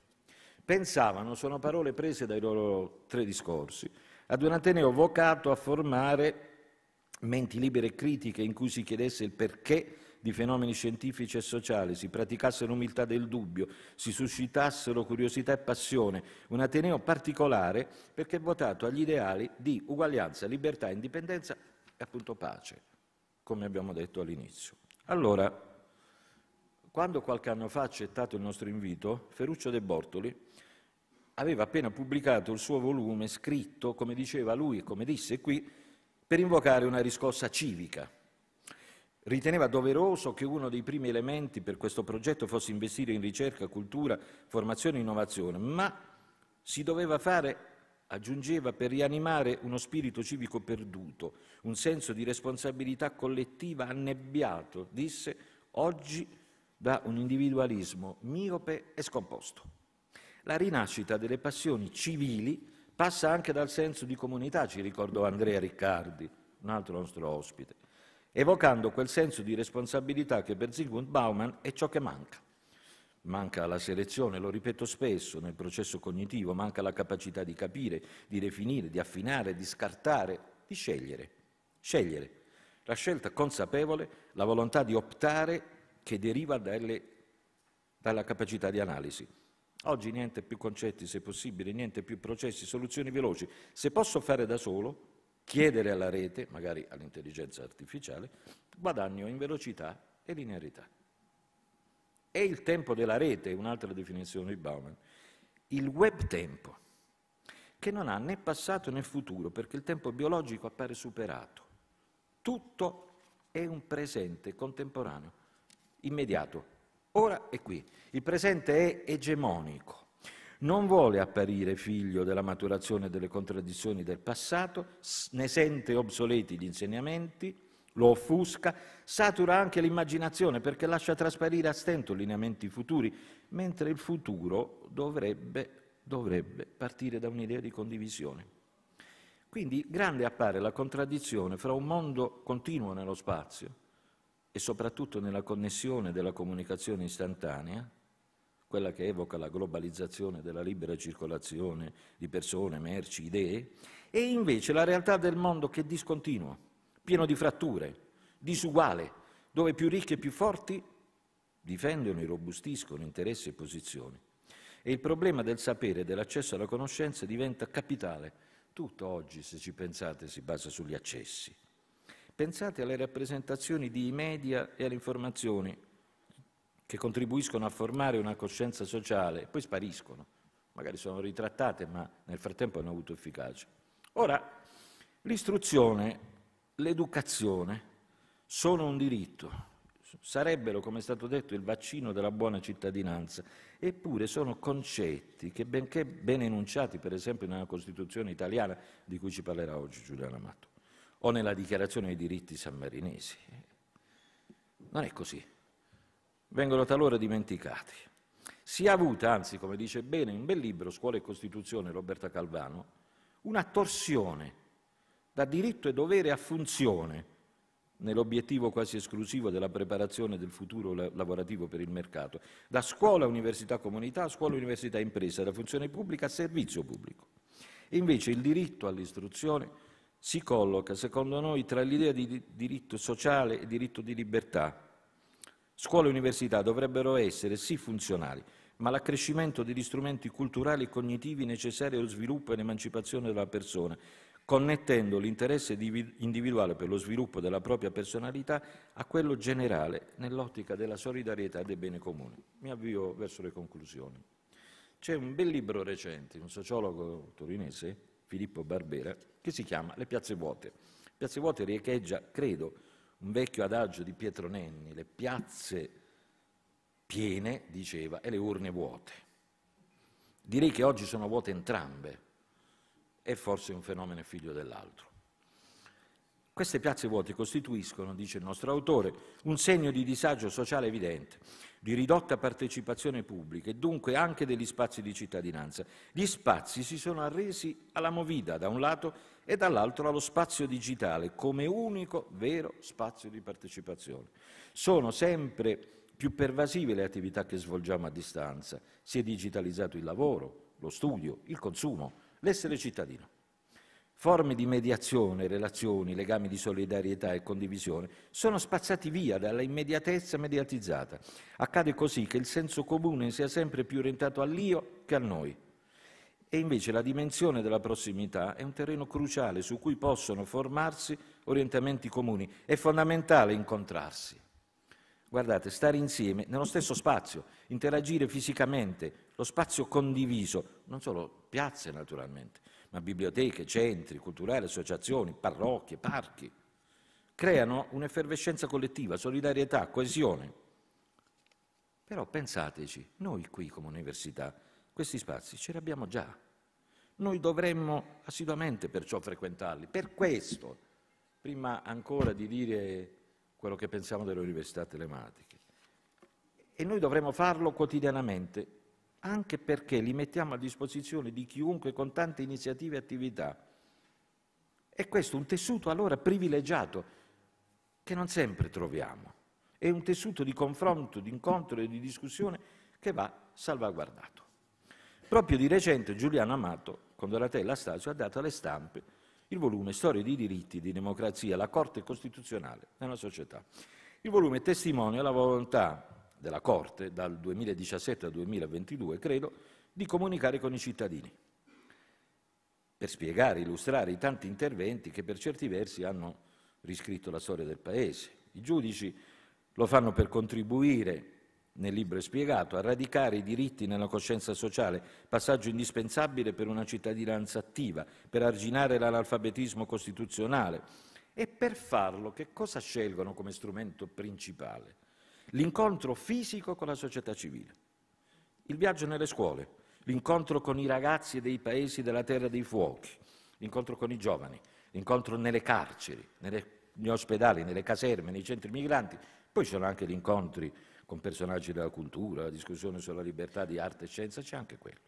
Pensavano, sono parole prese dai loro tre discorsi, ad un Ateneo vocato a formare menti libere e critiche in cui si chiedesse il perché di fenomeni scientifici e sociali, si praticasse l'umiltà del dubbio, si suscitassero curiosità e passione, un Ateneo particolare perché votato agli ideali di uguaglianza, libertà, indipendenza e appunto pace, come abbiamo detto all'inizio. Allora, quando qualche anno fa ha accettato il nostro invito, Ferruccio De Bortoli aveva appena pubblicato il suo volume scritto, come diceva lui e come disse qui, per invocare una riscossa civica. Riteneva doveroso che uno dei primi elementi per questo progetto fosse investire in ricerca, cultura, formazione e innovazione, ma si doveva fare, aggiungeva, per rianimare uno spirito civico perduto, un senso di responsabilità collettiva annebbiato, disse, oggi da un individualismo miope e scomposto. La rinascita delle passioni civili passa anche dal senso di comunità, ci ricordò Andrea Riccardi, un altro nostro ospite, evocando quel senso di responsabilità che per Sigmund Bauman è ciò che manca. Manca la selezione, lo ripeto spesso, nel processo cognitivo, manca la capacità di capire, di definire, di affinare, di scartare, di scegliere. Scegliere. La scelta consapevole, la volontà di optare che deriva dalle, dalla capacità di analisi. Oggi niente più concetti, se possibile, niente più processi, soluzioni veloci. Se posso fare da solo, chiedere alla rete, magari all'intelligenza artificiale, guadagno in velocità e linearità. E il tempo della rete, un'altra definizione di Bauman, il web tempo, che non ha né passato né futuro, perché il tempo biologico appare superato. Tutto è un presente contemporaneo, immediato, Ora è qui. Il presente è egemonico. Non vuole apparire figlio della maturazione delle contraddizioni del passato, ne sente obsoleti gli insegnamenti, lo offusca, satura anche l'immaginazione perché lascia trasparire a stento lineamenti futuri, mentre il futuro dovrebbe, dovrebbe partire da un'idea di condivisione. Quindi grande appare la contraddizione fra un mondo continuo nello spazio, e soprattutto nella connessione della comunicazione istantanea, quella che evoca la globalizzazione della libera circolazione di persone, merci, idee, e invece la realtà del mondo che è discontinua, pieno di fratture, disuguale, dove più ricchi e più forti difendono e robustiscono interessi e posizioni. E il problema del sapere e dell'accesso alla conoscenza diventa capitale. Tutto oggi, se ci pensate, si basa sugli accessi. Pensate alle rappresentazioni di media e alle informazioni che contribuiscono a formare una coscienza sociale poi spariscono. Magari sono ritrattate, ma nel frattempo hanno avuto efficacia. Ora, l'istruzione, l'educazione sono un diritto, sarebbero, come è stato detto, il vaccino della buona cittadinanza, eppure sono concetti che, benché ben enunciati, per esempio, nella Costituzione italiana, di cui ci parlerà oggi Giuliano Amato, o nella dichiarazione dei diritti sammarinesi. Non è così. Vengono talora dimenticati. Si è avuta, anzi, come dice bene in un bel libro Scuola e Costituzione Roberta Calvano, una torsione da diritto e dovere a funzione nell'obiettivo quasi esclusivo della preparazione del futuro lavorativo per il mercato, da scuola, università, comunità, scuola, università, impresa, da funzione pubblica a servizio pubblico. E invece il diritto all'istruzione si colloca, secondo noi, tra l'idea di diritto sociale e diritto di libertà. Scuole e università dovrebbero essere sì funzionali, ma l'accrescimento degli strumenti culturali e cognitivi necessari allo sviluppo e all'emancipazione della persona, connettendo l'interesse individuale per lo sviluppo della propria personalità a quello generale nell'ottica della solidarietà e del bene comune. Mi avvio verso le conclusioni. C'è un bel libro recente, un sociologo torinese, Filippo Barbera, che si chiama Le piazze vuote. piazze vuote riecheggia, credo, un vecchio adagio di Pietro Nenni, le piazze piene, diceva, e le urne vuote. Direi che oggi sono vuote entrambe, è forse un fenomeno figlio dell'altro. Queste piazze vuote costituiscono, dice il nostro autore, un segno di disagio sociale evidente di ridotta partecipazione pubblica e dunque anche degli spazi di cittadinanza. Gli spazi si sono arresi alla movida da un lato e dall'altro allo spazio digitale come unico vero spazio di partecipazione. Sono sempre più pervasive le attività che svolgiamo a distanza. Si è digitalizzato il lavoro, lo studio, il consumo, l'essere cittadino forme di mediazione, relazioni, legami di solidarietà e condivisione sono spazzati via dalla immediatezza mediatizzata. Accade così che il senso comune sia sempre più orientato all'io che a noi. E invece la dimensione della prossimità è un terreno cruciale su cui possono formarsi orientamenti comuni. È fondamentale incontrarsi. Guardate, stare insieme nello stesso spazio, interagire fisicamente, lo spazio condiviso, non solo piazze naturalmente, ma biblioteche, centri culturali, associazioni, parrocchie, parchi, creano un'effervescenza collettiva, solidarietà, coesione. Però pensateci, noi qui come università, questi spazi ce li abbiamo già. Noi dovremmo assiduamente perciò frequentarli. Per questo, prima ancora di dire quello che pensiamo delle università telematiche, e noi dovremmo farlo quotidianamente anche perché li mettiamo a disposizione di chiunque con tante iniziative e attività. E questo è un tessuto allora privilegiato che non sempre troviamo. È un tessuto di confronto, di incontro e di discussione che va salvaguardato. Proprio di recente Giuliano Amato, con Donatella Stasio, ha dato alle stampe il volume Storia di diritti, di democrazia, la Corte Costituzionale nella società. Il volume testimonia la volontà della Corte dal 2017 al 2022, credo, di comunicare con i cittadini per spiegare, illustrare i tanti interventi che per certi versi hanno riscritto la storia del Paese. I giudici lo fanno per contribuire, nel libro è spiegato, a radicare i diritti nella coscienza sociale, passaggio indispensabile per una cittadinanza attiva, per arginare l'analfabetismo costituzionale. E per farlo che cosa scelgono come strumento principale? l'incontro fisico con la società civile, il viaggio nelle scuole, l'incontro con i ragazzi dei paesi della terra dei fuochi, l'incontro con i giovani, l'incontro nelle carceri, nelle, negli ospedali, nelle caserme, nei centri migranti, poi ci sono anche gli incontri con personaggi della cultura, la discussione sulla libertà di arte e scienza, c'è anche quello.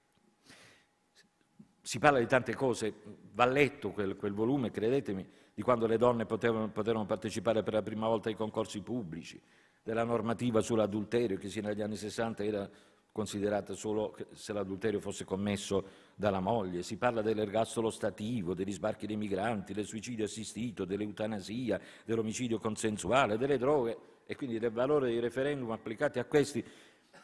Si parla di tante cose, va letto quel, quel volume, credetemi, di quando le donne potevano, poterono partecipare per la prima volta ai concorsi pubblici, della normativa sull'adulterio, che sino negli anni 60 era considerata solo se l'adulterio fosse commesso dalla moglie, si parla dell'ergastolo stativo, degli sbarchi dei migranti, del suicidio assistito, dell'eutanasia, dell'omicidio consensuale, delle droghe e quindi del valore dei referendum applicati a questi.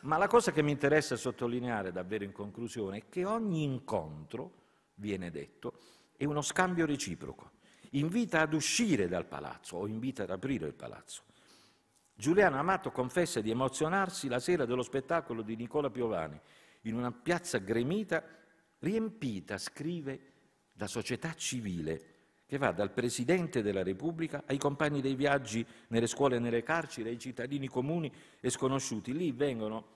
Ma la cosa che mi interessa sottolineare davvero in conclusione è che ogni incontro, viene detto, è uno scambio reciproco. Invita ad uscire dal palazzo o invita ad aprire il palazzo. Giuliano Amato confessa di emozionarsi la sera dello spettacolo di Nicola Piovani in una piazza gremita, riempita, scrive, da società civile che va dal Presidente della Repubblica ai compagni dei viaggi nelle scuole e nelle carceri, ai cittadini comuni e sconosciuti. Lì vengono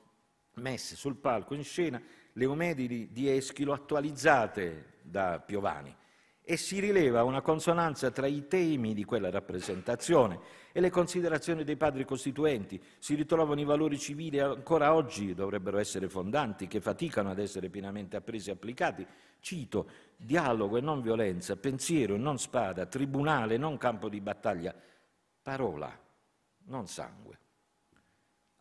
messe sul palco, in scena, le omedili di Eschilo attualizzate da Piovani e si rileva una consonanza tra i temi di quella rappresentazione e le considerazioni dei padri costituenti, si ritrovano i valori civili ancora oggi dovrebbero essere fondanti, che faticano ad essere pienamente appresi e applicati. Cito, dialogo e non violenza, pensiero e non spada, tribunale e non campo di battaglia, parola, non sangue.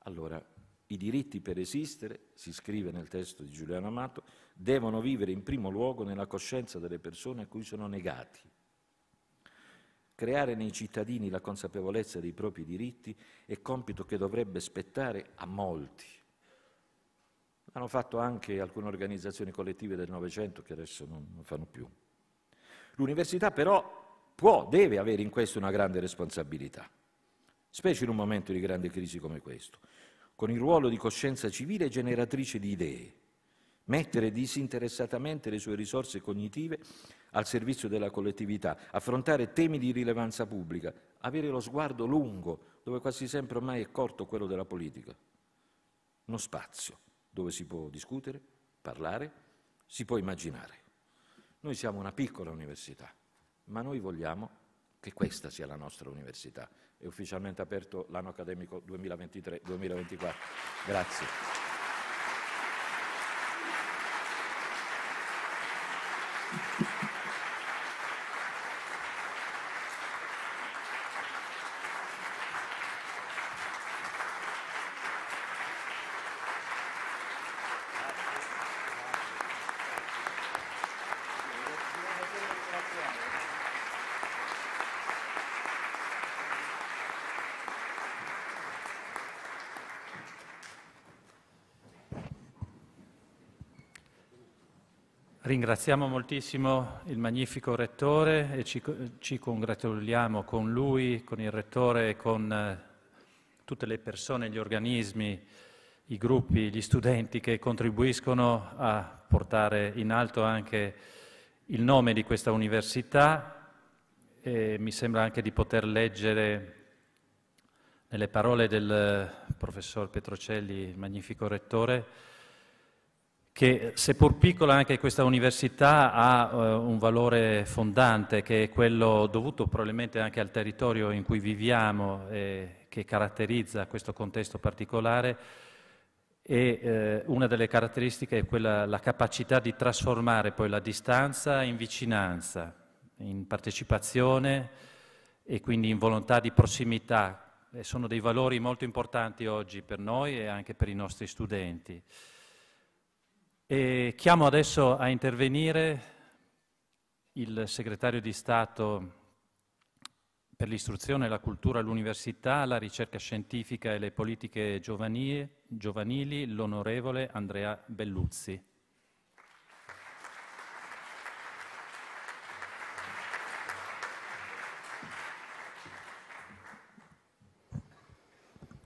Allora, i diritti per esistere, si scrive nel testo di Giuliano Amato, devono vivere in primo luogo nella coscienza delle persone a cui sono negati Creare nei cittadini la consapevolezza dei propri diritti è compito che dovrebbe spettare a molti. L'hanno fatto anche alcune organizzazioni collettive del Novecento che adesso non fanno più. L'università però può, deve avere in questo una grande responsabilità, specie in un momento di grande crisi come questo, con il ruolo di coscienza civile generatrice di idee mettere disinteressatamente le sue risorse cognitive al servizio della collettività, affrontare temi di rilevanza pubblica, avere lo sguardo lungo, dove quasi sempre ormai è corto quello della politica. Uno spazio dove si può discutere, parlare, si può immaginare. Noi siamo una piccola università, ma noi vogliamo che questa sia la nostra università. È ufficialmente aperto l'anno accademico 2023-2024. Grazie. Ringraziamo moltissimo il magnifico Rettore e ci, ci, congratuliamo con lui, con il Rettore e con eh, tutte le persone, gli organismi, i gruppi, gli studenti che contribuiscono a portare in alto anche il nome di questa università e mi sembra anche di poter leggere nelle parole del professor Petrocelli, il magnifico Rettore, che seppur piccola anche questa università ha eh, un valore fondante che è quello dovuto probabilmente anche al territorio in cui viviamo e eh, che caratterizza questo contesto particolare e eh, una delle caratteristiche è quella, la capacità di trasformare poi la distanza in vicinanza, in partecipazione e quindi in volontà di prossimità. E sono dei valori molto importanti oggi per noi e anche per i nostri studenti. E chiamo adesso a intervenire il segretario di Stato per l'istruzione, la cultura, l'università, la ricerca scientifica e le politiche giovanili, l'onorevole Andrea Belluzzi.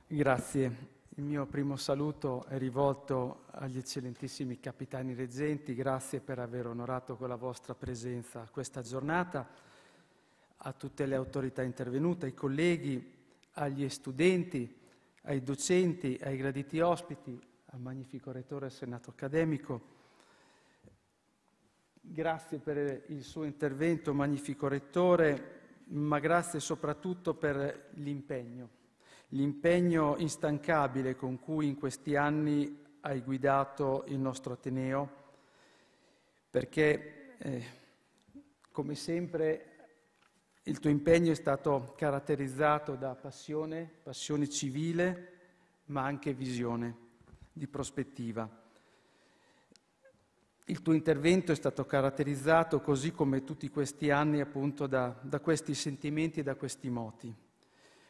Grazie. Il mio primo saluto è rivolto agli eccellentissimi capitani reggenti, grazie per aver onorato con la vostra presenza questa giornata, a tutte le autorità intervenute, ai colleghi, agli studenti, ai docenti, ai graditi ospiti, al magnifico rettore del Senato accademico. Grazie per il suo intervento, magnifico rettore, ma grazie soprattutto per l'impegno l'impegno instancabile con cui in questi anni hai guidato il nostro Ateneo, perché eh, come sempre il tuo impegno è stato caratterizzato da passione, passione civile, ma anche visione di prospettiva. Il tuo intervento è stato caratterizzato, così come tutti questi anni, appunto da, da questi sentimenti e da questi moti.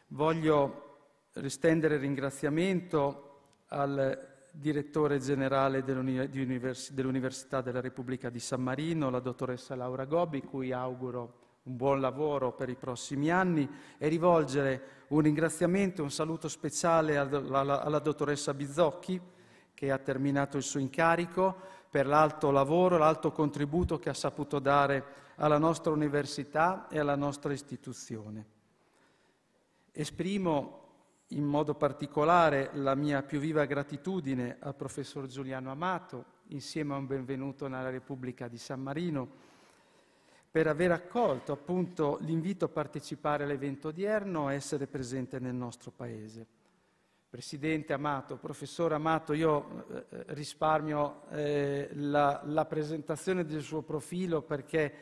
Voglio restendere ringraziamento al direttore generale dell'Università della Repubblica di San Marino, la dottoressa Laura Gobbi, cui auguro un buon lavoro per i prossimi anni e rivolgere un ringraziamento, un saluto speciale alla, alla dottoressa Bizzocchi che ha terminato il suo incarico per l'alto lavoro, l'alto contributo che ha saputo dare alla nostra università e alla nostra istituzione. Esprimo in modo particolare la mia più viva gratitudine al professor Giuliano Amato, insieme a un benvenuto nella Repubblica di San Marino, per aver accolto appunto l'invito a partecipare all'evento odierno e essere presente nel nostro Paese. Presidente Amato, professor Amato, io eh, eh, risparmio eh, la, la presentazione del suo profilo perché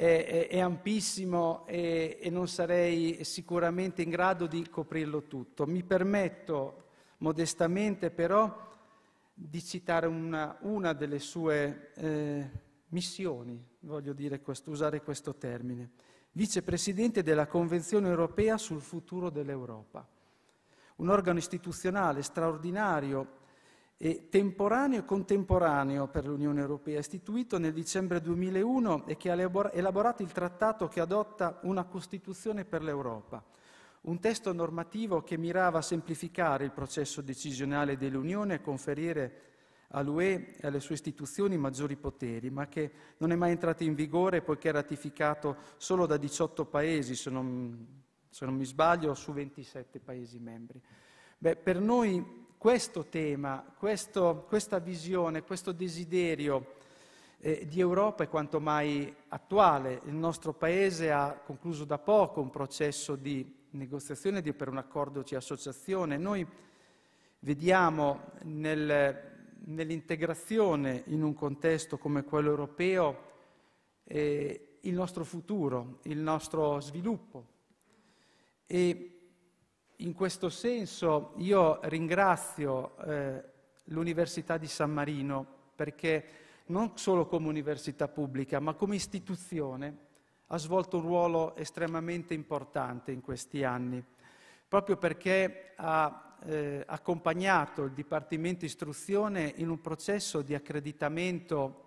è, è ampissimo e, e non sarei sicuramente in grado di coprirlo tutto. Mi permetto modestamente però di citare una, una delle sue eh, missioni, voglio questo, usare questo termine, vicepresidente della Convenzione europea sul futuro dell'Europa, un organo istituzionale straordinario e temporaneo e contemporaneo per l'Unione Europea, istituito nel dicembre 2001 e che ha elaborato il trattato che adotta una Costituzione per l'Europa, un testo normativo che mirava a semplificare il processo decisionale dell'Unione e conferire all'UE e alle sue istituzioni maggiori poteri, ma che non è mai entrato in vigore poiché è ratificato solo da 18 Paesi, se non, se non mi sbaglio, su 27 Paesi membri. Beh, per noi questo tema, questo, questa visione, questo desiderio eh, di Europa è quanto mai attuale. Il nostro Paese ha concluso da poco un processo di negoziazione di, per un accordo di associazione. Noi vediamo nel, nell'integrazione in un contesto come quello europeo eh, il nostro futuro, il nostro sviluppo. E in questo senso io ringrazio eh, l'Università di San Marino perché non solo come università pubblica, ma come istituzione ha svolto un ruolo estremamente importante in questi anni, proprio perché ha eh, accompagnato il Dipartimento Istruzione in un processo di accreditamento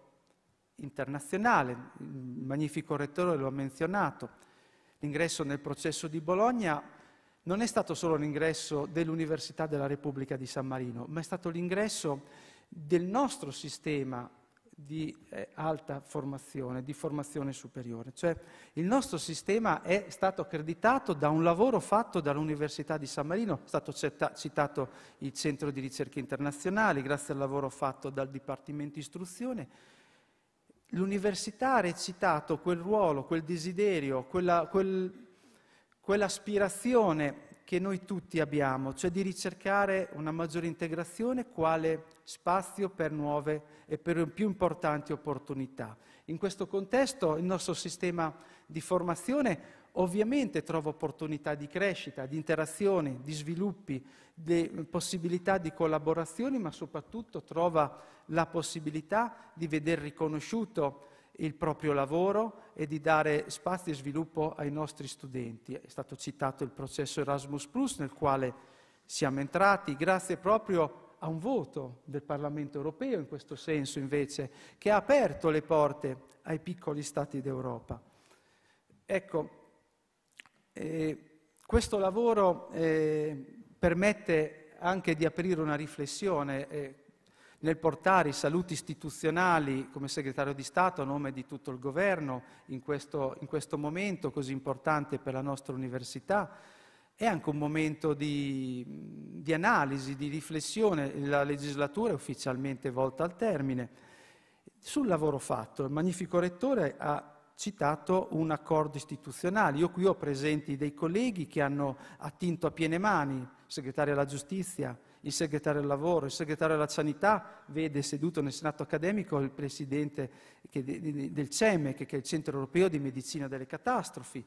internazionale, il magnifico rettore lo ha menzionato, l'ingresso nel processo di Bologna non è stato solo l'ingresso dell'Università della Repubblica di San Marino, ma è stato l'ingresso del nostro sistema di eh, alta formazione, di formazione superiore. Cioè il nostro sistema è stato accreditato da un lavoro fatto dall'Università di San Marino, è stato cita- citato il Centro di Ricerche Internazionali, grazie al lavoro fatto dal Dipartimento Istruzione. L'università ha recitato quel ruolo, quel desiderio, quella, quel, quell'aspirazione che noi tutti abbiamo, cioè di ricercare una maggiore integrazione quale spazio per nuove e per più importanti opportunità. In questo contesto il nostro sistema di formazione ovviamente trova opportunità di crescita, di interazione, di sviluppi, di possibilità di collaborazioni, ma soprattutto trova la possibilità di veder riconosciuto il proprio lavoro e di dare spazio e sviluppo ai nostri studenti. È stato citato il processo Erasmus Plus nel quale siamo entrati grazie proprio a un voto del Parlamento europeo, in questo senso invece, che ha aperto le porte ai piccoli stati d'Europa. Ecco, eh, questo lavoro eh, permette anche di aprire una riflessione. Eh, nel portare i saluti istituzionali come segretario di Stato a nome di tutto il governo in questo, in questo momento così importante per la nostra università. È anche un momento di, di analisi, di riflessione, la legislatura è ufficialmente volta al termine. Sul lavoro fatto, il magnifico rettore ha citato un accordo istituzionale. Io qui ho presenti dei colleghi che hanno attinto a piene mani, segretario della giustizia, il segretario del lavoro, il segretario della sanità vede seduto nel senato accademico il presidente del CEMEC, che è il Centro Europeo di Medicina delle Catastrofi.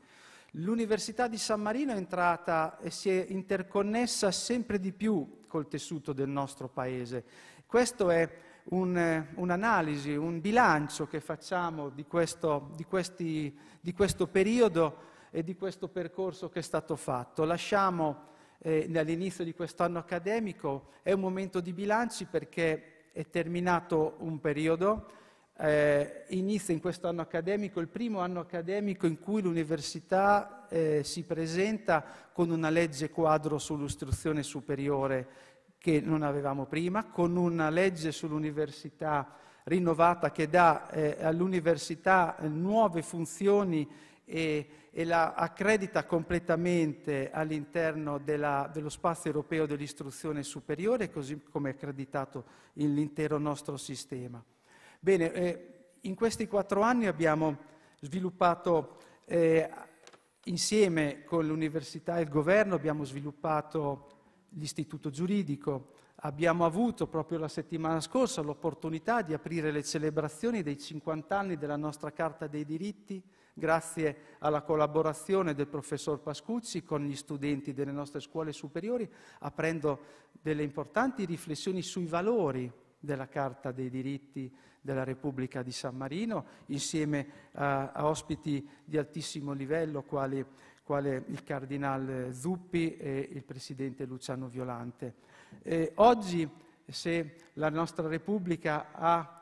L'Università di San Marino è entrata e si è interconnessa sempre di più col tessuto del nostro paese. Questo è un, un'analisi, un bilancio che facciamo di questo, di, questi, di questo periodo e di questo percorso che è stato fatto. Lasciamo eh, all'inizio di quest'anno accademico, è un momento di bilanci perché è terminato un periodo, eh, inizia in quest'anno accademico il primo anno accademico in cui l'università eh, si presenta con una legge quadro sull'istruzione superiore che non avevamo prima, con una legge sull'università rinnovata che dà eh, all'università eh, nuove funzioni e, e la accredita completamente all'interno dello spazio europeo dell'istruzione superiore, così come è accreditato l'intero nostro sistema. Bene, eh, in questi quattro anni abbiamo sviluppato eh, Insieme con l'università e il governo abbiamo sviluppato l'istituto giuridico, abbiamo avuto proprio la settimana scorsa l'opportunità di aprire le celebrazioni dei 50 anni della nostra Carta dei diritti grazie alla collaborazione del professor Pascucci con gli studenti delle nostre scuole superiori, aprendo delle importanti riflessioni sui valori della Carta dei diritti della Repubblica di San Marino, insieme a, eh, a ospiti di altissimo livello quali, quali il cardinale Zuppi e il presidente Luciano Violante. E oggi, se la nostra Repubblica ha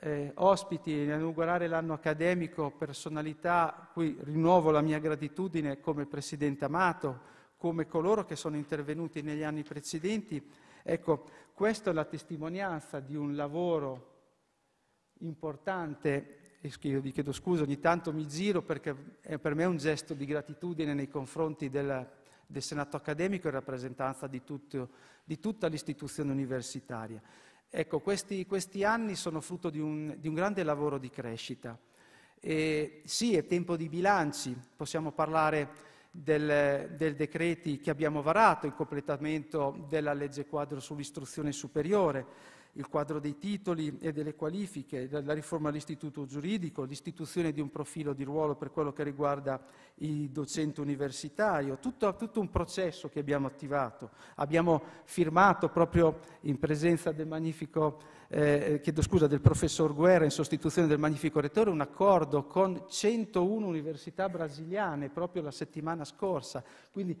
eh, ospiti nell'inaugurare l'anno accademico personalità a cui rinnovo la mia gratitudine come Presidente Amato, come coloro che sono intervenuti negli anni precedenti. Ecco, questa è la testimonianza di un lavoro importante, e io vi chiedo scusa, ogni tanto mi giro perché è per me un gesto di gratitudine nei confronti del, del Senato accademico e rappresentanza di, tutto, di tutta l'istituzione universitaria. Ecco, questi, questi anni sono frutto di un, di un grande lavoro di crescita. E sì, è tempo di bilanci, possiamo parlare del, del decreti che abbiamo varato, il completamento della legge quadro sull'istruzione superiore, il quadro dei titoli e delle qualifiche, la riforma dell'istituto giuridico, l'istituzione di un profilo di ruolo per quello che riguarda i docenti universitari, tutto, tutto un processo che abbiamo attivato. Abbiamo firmato proprio in presenza del magnifico, eh, eh chiedo scusa, del professor Guerra in sostituzione del magnifico rettore un accordo con 101 università brasiliane proprio la settimana scorsa, quindi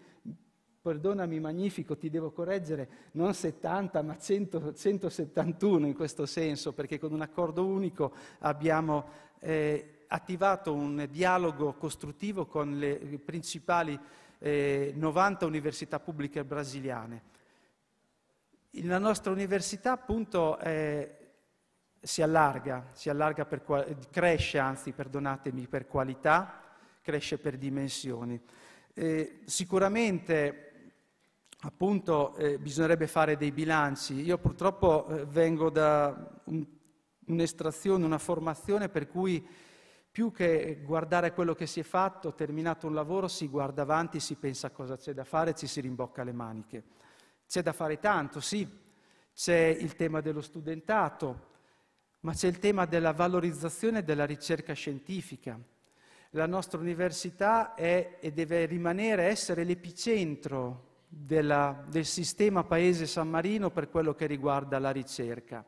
perdonami magnifico, ti devo correggere, non 70 ma 100, 171 in questo senso, perché con un accordo unico abbiamo eh, attivato un dialogo costruttivo con le principali eh, 90 università pubbliche brasiliane. La nostra università appunto eh, si allarga, si allarga per, cresce anzi, perdonatemi, per qualità, cresce per dimensioni. Eh, sicuramente appunto eh, bisognerebbe fare dei bilanci. Io purtroppo eh, vengo da un, un'estrazione, una formazione per cui più che guardare quello che si è fatto, terminato un lavoro, si guarda avanti, si pensa a cosa c'è da fare, ci si rimbocca le maniche. C'è da fare tanto, sì, c'è il tema dello studentato, ma c'è il tema della valorizzazione della ricerca scientifica. La nostra università è e deve rimanere, essere l'epicentro della, del sistema Paese San Marino per quello che riguarda la ricerca,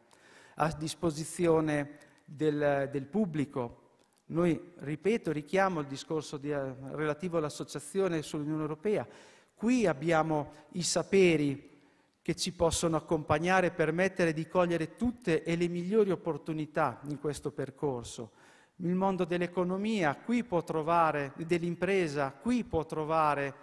a disposizione del, del pubblico. Noi, ripeto, richiamo il discorso di, eh, relativo all'associazione sull'Unione Europea. Qui abbiamo i saperi che ci possono accompagnare e permettere di cogliere tutte e le migliori opportunità in questo percorso. Il mondo dell'economia qui può trovare, dell'impresa qui può trovare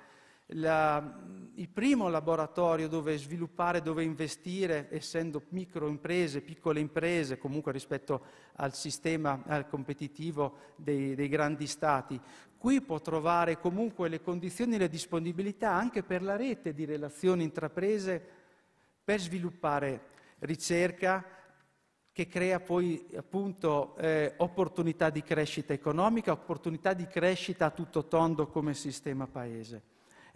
la, il primo laboratorio dove sviluppare, dove investire, essendo microimprese, piccole imprese, comunque rispetto al sistema al competitivo dei, dei grandi stati. Qui può trovare comunque le condizioni e le disponibilità anche per la rete di relazioni intraprese per sviluppare ricerca che crea poi appunto eh, opportunità di crescita economica, opportunità di crescita a tutto tondo come sistema paese.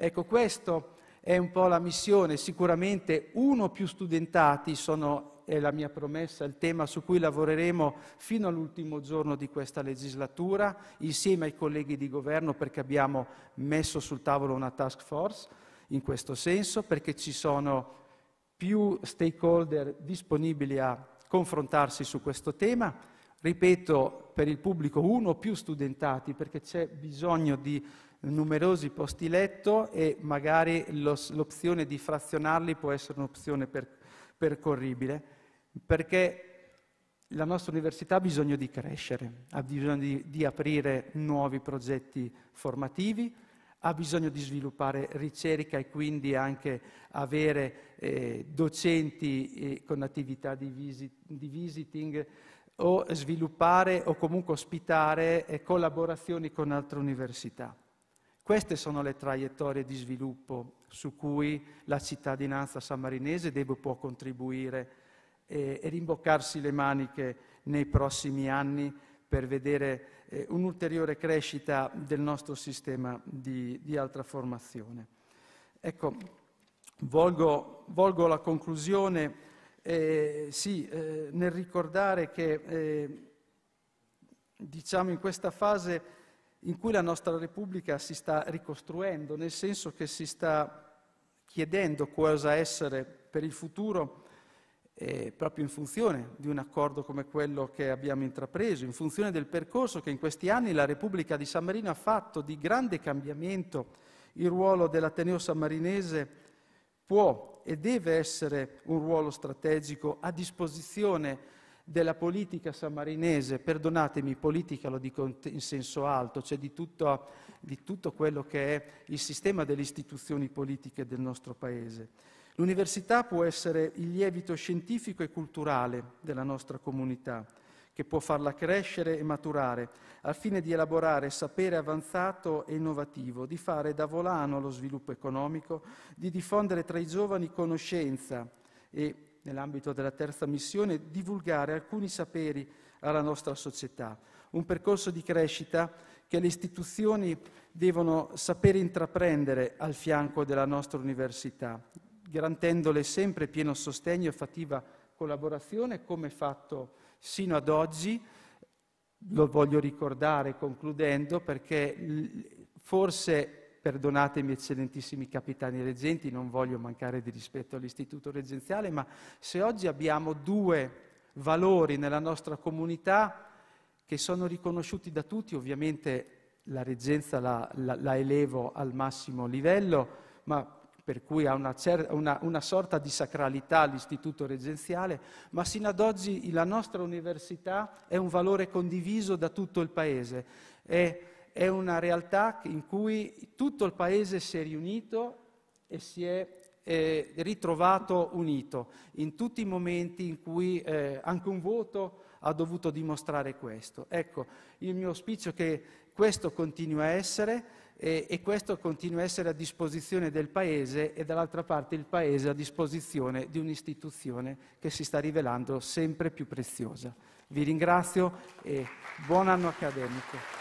Ecco, questa è un po' la missione. Sicuramente uno o più studentati sono, è la mia promessa, il tema su cui lavoreremo fino all'ultimo giorno di questa legislatura, insieme ai colleghi di governo, perché abbiamo messo sul tavolo una task force in questo senso, perché ci sono più stakeholder disponibili a confrontarsi su questo tema. Ripeto, per il pubblico uno o più studentati, perché c'è bisogno di numerosi posti letto e magari l'opzione di frazionarli può essere un'opzione per, percorribile, perché la nostra università ha bisogno di crescere, ha bisogno di, di aprire nuovi progetti formativi, ha bisogno di sviluppare ricerca e quindi anche avere eh, docenti eh, con attività di, visit, di, visiting o sviluppare o comunque ospitare eh, collaborazioni con altre università. Queste sono le traiettorie di sviluppo su cui la cittadinanza sammarinese deve, può contribuire eh, e rimboccarsi le maniche nei prossimi anni per vedere eh, un'ulteriore crescita del nostro sistema di, di altra formazione. Ecco, volgo, volgo la conclusione eh, sì, eh, nel ricordare che eh, diciamo in questa fase in cui la nostra Repubblica si sta ricostruendo, nel senso che si sta chiedendo cosa essere per il futuro eh, proprio in funzione di un accordo come quello che abbiamo intrapreso, in funzione del percorso che in questi anni la Repubblica di San Marino ha fatto di grande cambiamento. Il ruolo dell'Ateneo sammarinese può e deve essere un ruolo strategico a disposizione della politica sammarinese, perdonatemi, politica lo dico in senso alto, cioè di tutto, di tutto quello che è il sistema delle istituzioni politiche del nostro Paese. L'università può essere il lievito scientifico e culturale della nostra comunità, che può farla crescere e maturare, al fine di elaborare sapere avanzato e innovativo, di fare da volano allo sviluppo economico, di diffondere tra i giovani conoscenza e nell'ambito della terza missione, divulgare alcuni saperi alla nostra società, un percorso di crescita che le istituzioni devono sapere intraprendere al fianco della nostra università, garantendole sempre pieno sostegno e fattiva collaborazione, come fatto sino ad oggi. Lo voglio ricordare concludendo perché forse perdonatemi eccellentissimi capitani reggenti, non voglio mancare di rispetto all'istituto reggenziale, ma se oggi abbiamo due valori nella nostra comunità che sono riconosciuti da tutti, ovviamente la reggenza la, la, la elevo al massimo livello, ma per cui ha una, cer- una, una, sorta di sacralità l'istituto reggenziale, ma sino ad oggi la nostra università è un valore condiviso da tutto il Paese. È è una realtà in cui tutto il Paese si è riunito e si è eh, ritrovato unito in tutti i momenti in cui eh, anche un voto ha dovuto dimostrare questo. Ecco, il mio auspicio è che questo continui a essere eh, e questo continui a essere a disposizione del Paese e dall'altra parte il Paese a disposizione di un'istituzione che si sta rivelando sempre più preziosa. Vi ringrazio e buon anno accademico.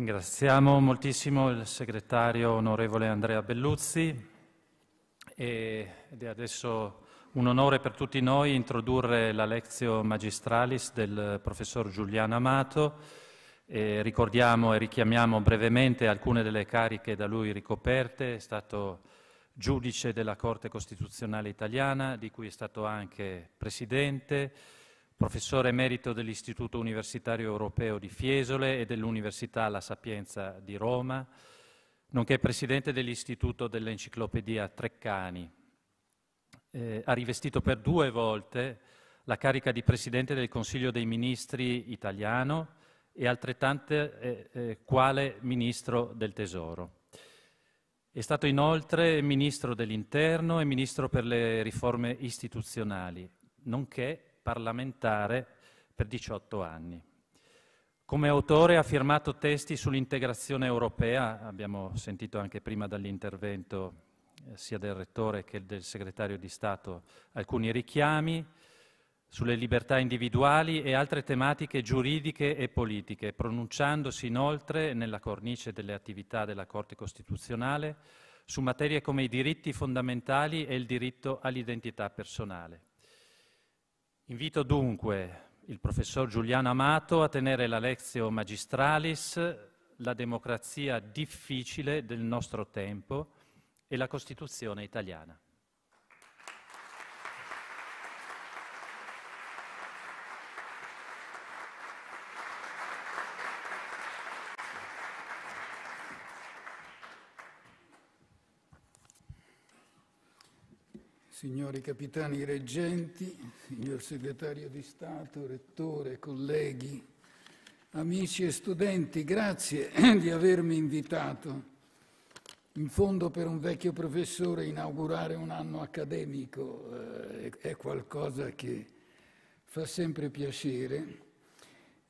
Ringraziamo moltissimo il segretario onorevole Andrea Belluzzi ed è adesso un onore per tutti noi introdurre la lezione Magistralis del professor Giuliano Amato. E ricordiamo e richiamiamo brevemente alcune delle cariche da lui ricoperte. È stato giudice della Corte Costituzionale Italiana, di cui è stato anche presidente, professore emerito dell'Istituto Universitario Europeo di Fiesole e dell'Università La Sapienza di Roma, nonché presidente dell'Istituto dell'Enciclopedia Treccani. Eh, ha rivestito per due volte la carica di presidente del Consiglio dei Ministri italiano e altrettante eh, eh, quale ministro del Tesoro. È stato inoltre ministro dell'Interno e ministro per le riforme istituzionali, nonché parlamentare per 18 anni. Come autore ha firmato testi sull'integrazione europea, abbiamo sentito anche prima dall'intervento eh, sia del Rettore che del Segretario di Stato alcuni richiami, sulle libertà individuali e altre tematiche giuridiche e politiche, pronunciandosi inoltre, nella cornice delle attività della Corte Costituzionale, su materie come i diritti fondamentali e il diritto all'identità personale. Invito dunque il professor Giuliano Amato a tenere la Lezio Magistralis La democrazia difficile del nostro tempo e la Costituzione italiana. signori capitani reggenti, signor segretario di Stato, rettore, colleghi, amici e studenti, grazie di avermi invitato in fondo per un vecchio professore inaugurare un anno accademico eh, è qualcosa che fa sempre piacere.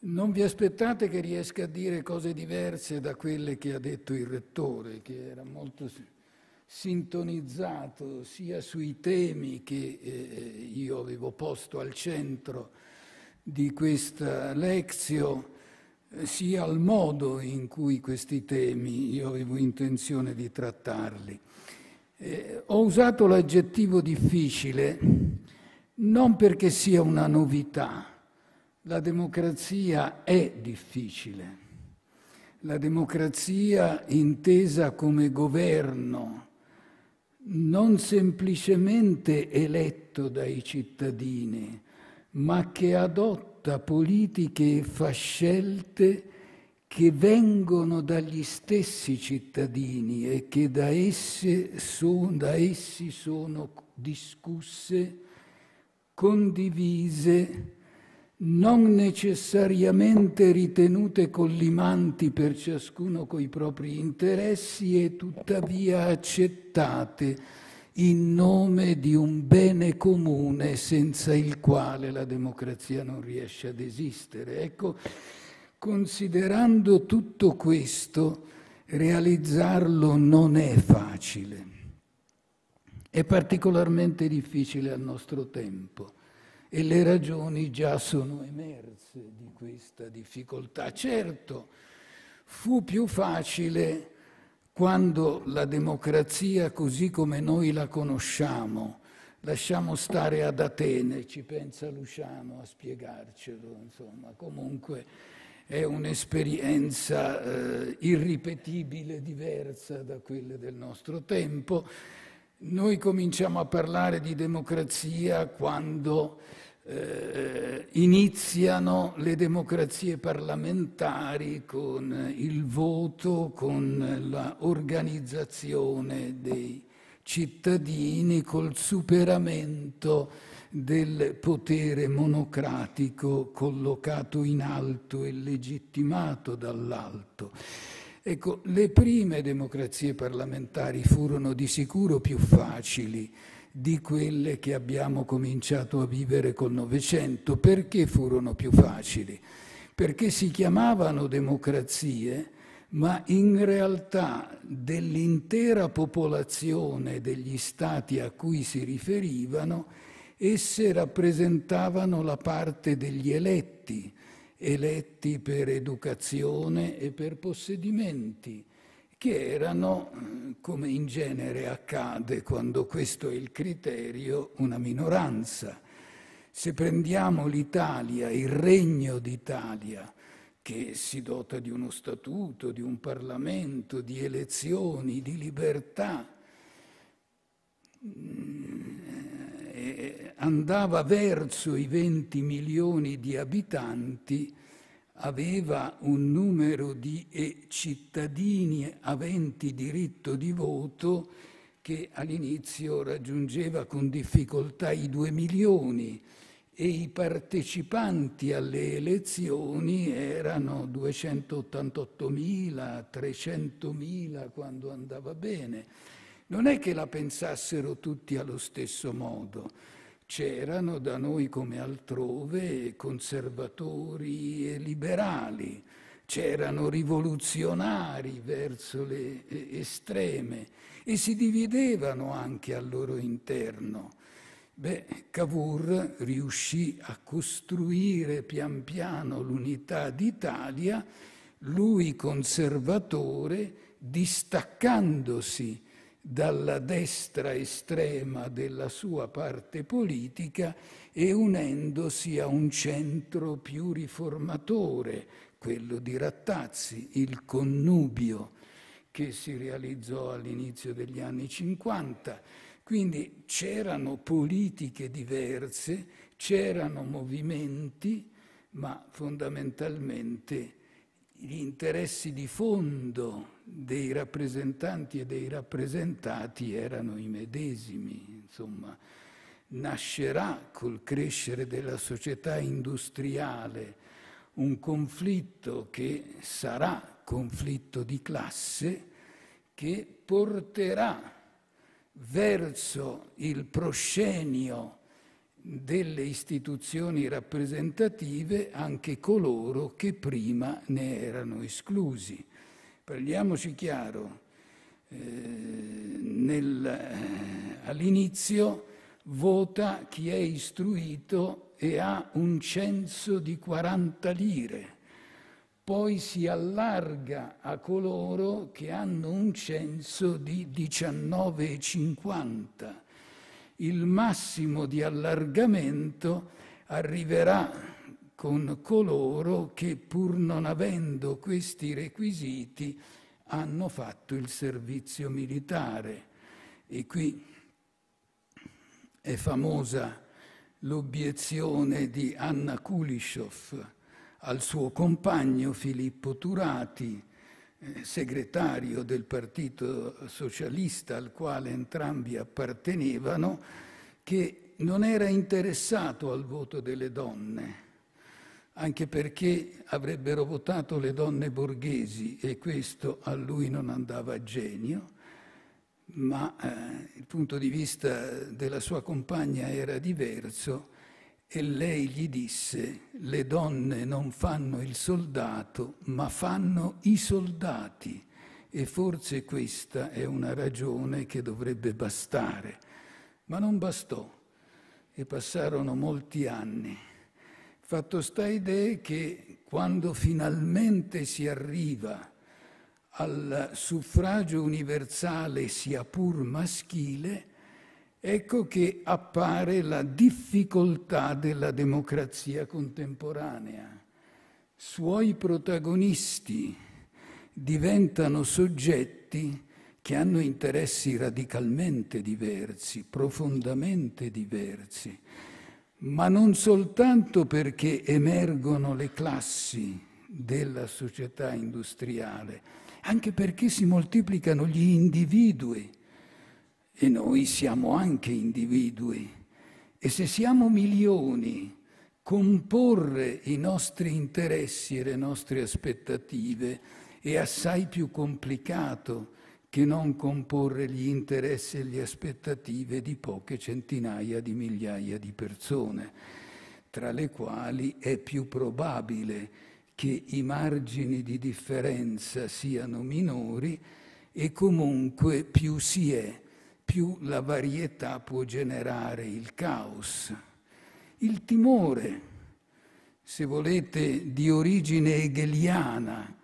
Non vi aspettate che riesca a dire cose diverse da quelle che ha detto il rettore, che era molto sintonizzato sia sui temi che eh, io avevo posto al centro di questa lezione, sia al modo in cui questi temi io avevo intenzione di trattarli. Eh, ho usato l'aggettivo difficile non perché sia una novità, la democrazia è difficile. La democrazia intesa come governo non semplicemente eletto dai cittadini, ma che adotta politiche e fa scelte che vengono dagli stessi cittadini e che da, son, da essi sono discusse, condivise, non necessariamente ritenute collimanti per ciascuno coi propri interessi e tuttavia accettate in nome di un bene comune senza il quale la democrazia non riesce ad esistere. Ecco, considerando tutto questo, realizzarlo non è facile. È particolarmente difficile al nostro tempo e le ragioni già sono emerse di questa difficoltà. Certo, fu più facile quando la democrazia così come noi la conosciamo, lasciamo stare ad Atene, ci pensa Luciano a spiegarcelo, insomma, comunque è un'esperienza eh, irripetibile, diversa da quelle del nostro tempo noi cominciamo a parlare di democrazia quando eh, iniziano le democrazie parlamentari con il voto, con l'organizzazione dei cittadini, col superamento del potere monocratico collocato in alto e legittimato dall'alto. Ecco, le prime democrazie parlamentari furono di sicuro più facili di quelle che abbiamo cominciato a vivere col Novecento. Perché furono più facili? Perché si chiamavano democrazie, ma in realtà dell'intera popolazione degli stati a cui si riferivano, esse rappresentavano la parte degli eletti, eletti per educazione e per possedimenti, che erano, eh, come in genere accade quando questo è il criterio, una minoranza. Se prendiamo l'Italia, il Regno d'Italia, che si dota di uno statuto, di un Parlamento, di elezioni, di libertà, eh, andava verso i 20 milioni di abitanti, aveva un numero di eh, cittadini aventi diritto di voto che all'inizio raggiungeva con difficoltà i 2 milioni e i partecipanti alle elezioni erano 288 mila, 300 mila quando andava bene. Non è che la pensassero tutti allo stesso modo. C'erano da noi come altrove conservatori e liberali, c'erano rivoluzionari verso le estreme e si dividevano anche al loro interno. Beh, Cavour riuscì a costruire pian piano l'unità d'Italia, lui conservatore, distaccandosi dalla destra estrema della sua parte politica e unendosi a un centro più riformatore, quello di Rattazzi, il connubio che si realizzò all'inizio degli anni 50. Quindi c'erano politiche diverse, c'erano movimenti, ma fondamentalmente gli interessi di fondo dei rappresentanti e dei rappresentati erano i medesimi, insomma, nascerà col crescere della società industriale un conflitto che sarà conflitto di classe, che porterà verso il proscenio delle istituzioni rappresentative anche coloro che prima ne erano esclusi. Parliamoci chiaro, eh, eh, all'inizio vota chi è istruito e ha un censo di 40 lire, poi si allarga a coloro che hanno un censo di 19,50. Il massimo di allargamento arriverà con coloro che pur non avendo questi requisiti hanno fatto il servizio militare. E qui è famosa l'obiezione di Anna Kulishov al suo compagno Filippo Turati, eh, segretario del Partito Socialista al quale entrambi appartenevano, che non era interessato al voto delle donne anche perché avrebbero votato le donne borghesi e questo a lui non andava a genio, ma eh, il punto di vista della sua compagna era diverso e lei gli disse le donne non fanno il soldato ma fanno i soldati e forse questa è una ragione che dovrebbe bastare, ma non bastò e passarono molti anni. Fatto sta idea che quando finalmente si arriva al suffragio universale, sia pur maschile, ecco che appare la difficoltà della democrazia contemporanea. Suoi protagonisti diventano soggetti che hanno interessi radicalmente diversi, profondamente diversi ma non soltanto perché emergono le classi della società industriale, anche perché si moltiplicano gli individui e noi siamo anche individui e se siamo milioni comporre i nostri interessi e le nostre aspettative è assai più complicato che non comporre gli interessi e le aspettative di poche centinaia di migliaia di persone, tra le quali è più probabile che i margini di differenza siano minori e comunque più si è, più la varietà può generare il caos. Il timore, se volete, di origine hegeliana,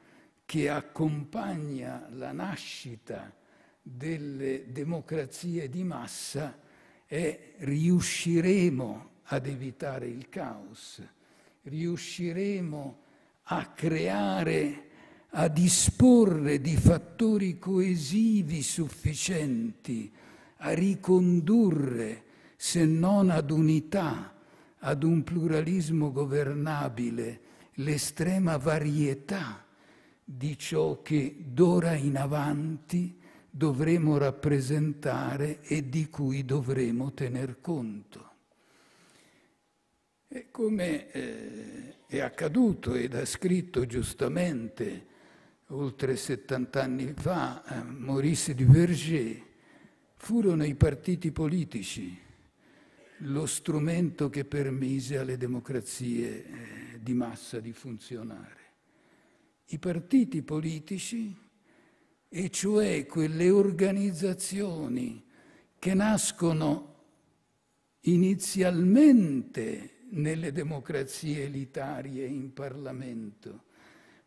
che accompagna la nascita delle democrazie di massa è riusciremo ad evitare il caos, riusciremo a creare, a disporre di fattori coesivi sufficienti a ricondurre, se non ad unità, ad un pluralismo governabile, l'estrema varietà di ciò che d'ora in avanti dovremo rappresentare e di cui dovremo tener conto. E come eh, è accaduto ed ha scritto giustamente oltre 70 anni fa eh, Maurice di Verger, furono i partiti politici lo strumento che permise alle democrazie eh, di massa di funzionare i partiti politici, e cioè quelle organizzazioni che nascono inizialmente nelle democrazie elitarie in Parlamento,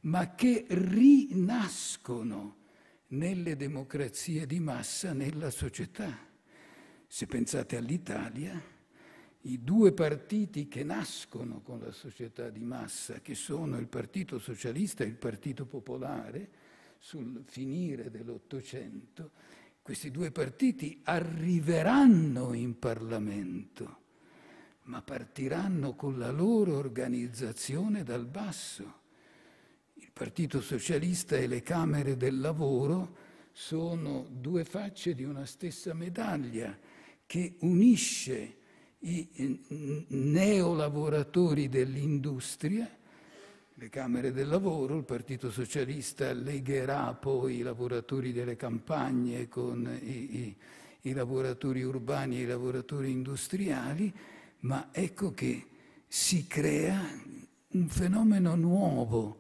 ma che rinascono nelle democrazie di massa, nella società. Se pensate all'Italia, i due partiti che nascono con la società di massa, che sono il Partito Socialista e il Partito Popolare, sul finire dell'Ottocento, questi due partiti arriveranno in Parlamento, ma partiranno con la loro organizzazione dal basso. Il Partito Socialista e le Camere del Lavoro sono due facce di una stessa medaglia che unisce i neolavoratori dell'industria, le Camere del Lavoro, il Partito Socialista legherà poi i lavoratori delle campagne con i, i, i lavoratori urbani e i lavoratori industriali, ma ecco che si crea un fenomeno nuovo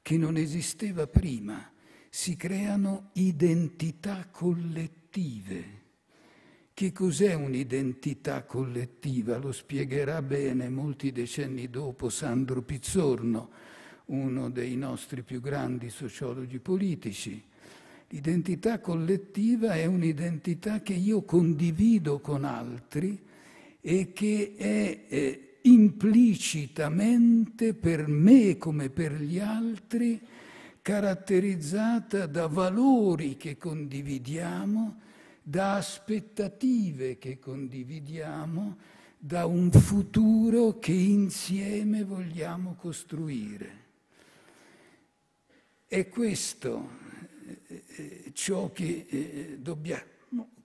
che non esisteva prima, si creano identità collettive che cos'è un'identità collettiva? Lo spiegherà bene molti decenni dopo Sandro Pizzorno, uno dei nostri più grandi sociologi politici. L'identità collettiva è un'identità che io condivido con altri e che è eh, implicitamente per me come per gli altri caratterizzata da valori che condividiamo da aspettative che condividiamo, da un futuro che insieme vogliamo costruire. È questo eh, eh, ciò che eh, dobbiamo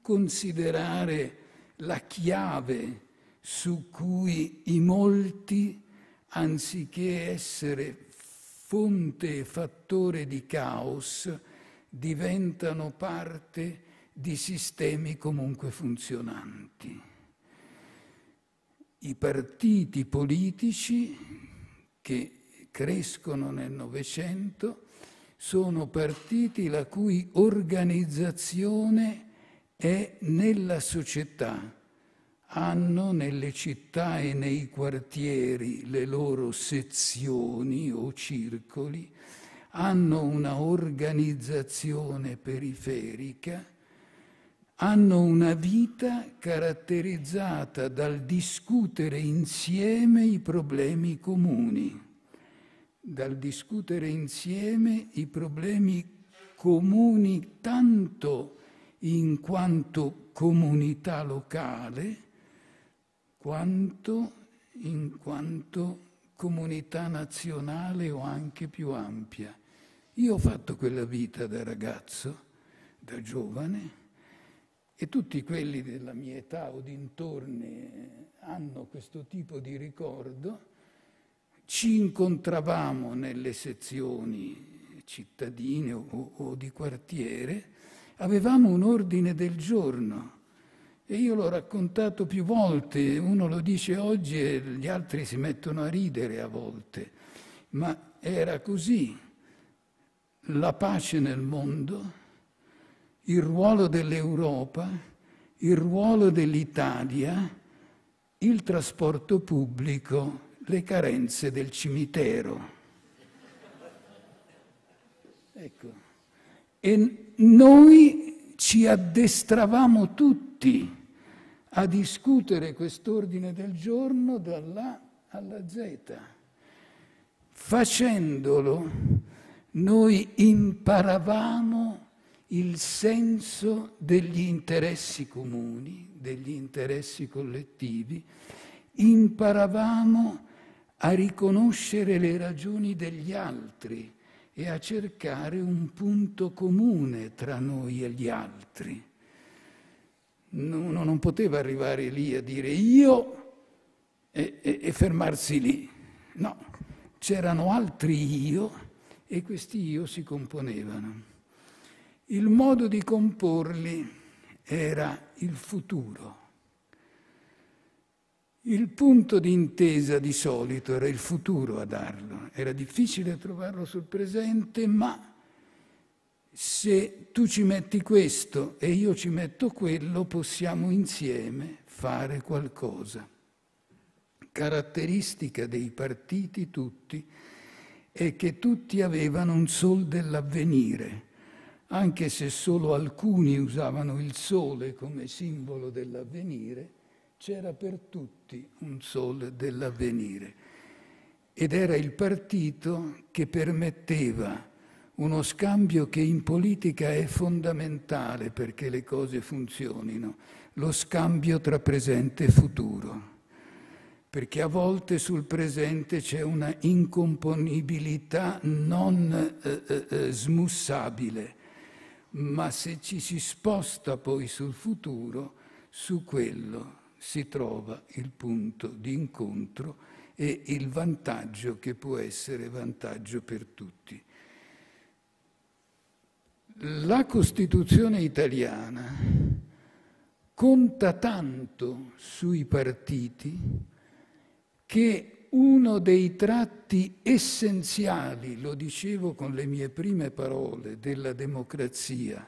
considerare la chiave su cui i molti, anziché essere fonte e fattore di caos, diventano parte di sistemi comunque funzionanti. I partiti politici che crescono nel Novecento sono partiti la cui organizzazione è nella società, hanno nelle città e nei quartieri le loro sezioni o circoli, hanno una organizzazione periferica hanno una vita caratterizzata dal discutere insieme i problemi comuni, dal discutere insieme i problemi comuni tanto in quanto comunità locale quanto in quanto comunità nazionale o anche più ampia. Io ho fatto quella vita da ragazzo, da giovane, e tutti quelli della mia età o dintorni eh, hanno questo tipo di ricordo. Ci incontravamo nelle sezioni cittadine o, o di quartiere, avevamo un ordine del giorno. E io l'ho raccontato più volte, uno lo dice oggi e gli altri si mettono a ridere a volte, ma era così. La pace nel mondo, il ruolo dell'Europa, il ruolo dell'Italia, il trasporto pubblico, le carenze del cimitero. Ecco. E noi ci addestravamo tutti a discutere quest'ordine del giorno dall'A alla Z. Facendolo noi imparavamo il senso degli interessi comuni, degli interessi collettivi, imparavamo a riconoscere le ragioni degli altri e a cercare un punto comune tra noi e gli altri. Uno non poteva arrivare lì a dire io e, e, e fermarsi lì. No, c'erano altri io e questi io si componevano. Il modo di comporli era il futuro. Il punto di intesa di solito era il futuro a darlo, era difficile trovarlo sul presente, ma se tu ci metti questo e io ci metto quello, possiamo insieme fare qualcosa. Caratteristica dei partiti tutti è che tutti avevano un sol dell'avvenire anche se solo alcuni usavano il sole come simbolo dell'avvenire, c'era per tutti un sole dell'avvenire. Ed era il partito che permetteva uno scambio che in politica è fondamentale perché le cose funzionino, lo scambio tra presente e futuro, perché a volte sul presente c'è una incomponibilità non eh, eh, eh smussabile ma se ci si sposta poi sul futuro, su quello si trova il punto di incontro e il vantaggio che può essere vantaggio per tutti. La Costituzione italiana conta tanto sui partiti che uno dei tratti essenziali, lo dicevo con le mie prime parole, della democrazia,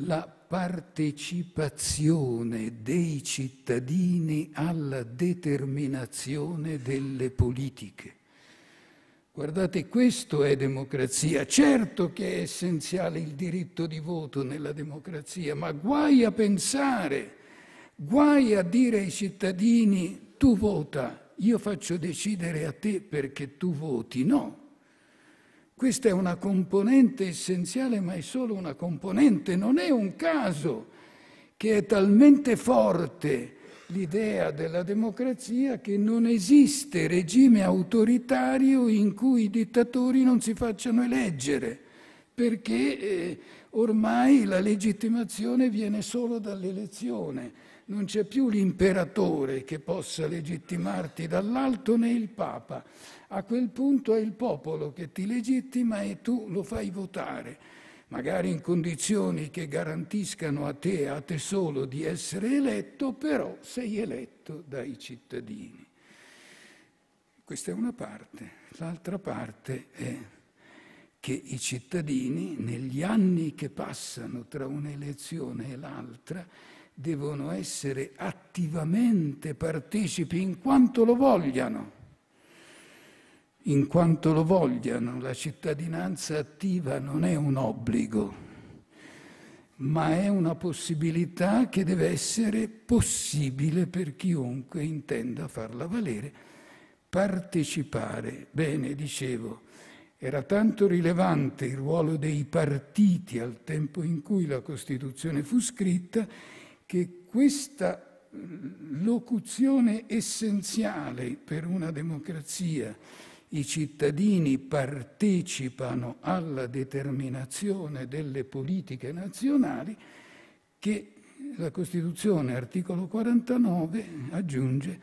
la partecipazione dei cittadini alla determinazione delle politiche. Guardate, questo è democrazia. Certo che è essenziale il diritto di voto nella democrazia, ma guai a pensare, guai a dire ai cittadini tu vota, io faccio decidere a te perché tu voti. No. Questa è una componente essenziale, ma è solo una componente. Non è un caso che è talmente forte l'idea della democrazia che non esiste regime autoritario in cui i dittatori non si facciano eleggere, perché eh, ormai la legittimazione viene solo dall'elezione non c'è più l'imperatore che possa legittimarti dall'alto né il Papa. A quel punto è il popolo che ti legittima e tu lo fai votare, magari in condizioni che garantiscano a te, a te solo, di essere eletto, però sei eletto dai cittadini. Questa è una parte. L'altra parte è che i cittadini negli anni che passano tra un'elezione e l'altra devono essere attivamente partecipi in quanto lo vogliano. In quanto lo vogliano, la cittadinanza attiva non è un obbligo, ma è una possibilità che deve essere possibile per chiunque intenda farla valere. Partecipare, bene, dicevo, era tanto rilevante il ruolo dei partiti al tempo in cui la Costituzione fu scritta, che questa locuzione essenziale per una democrazia, i cittadini partecipano alla determinazione delle politiche nazionali che la Costituzione, articolo 49, aggiunge,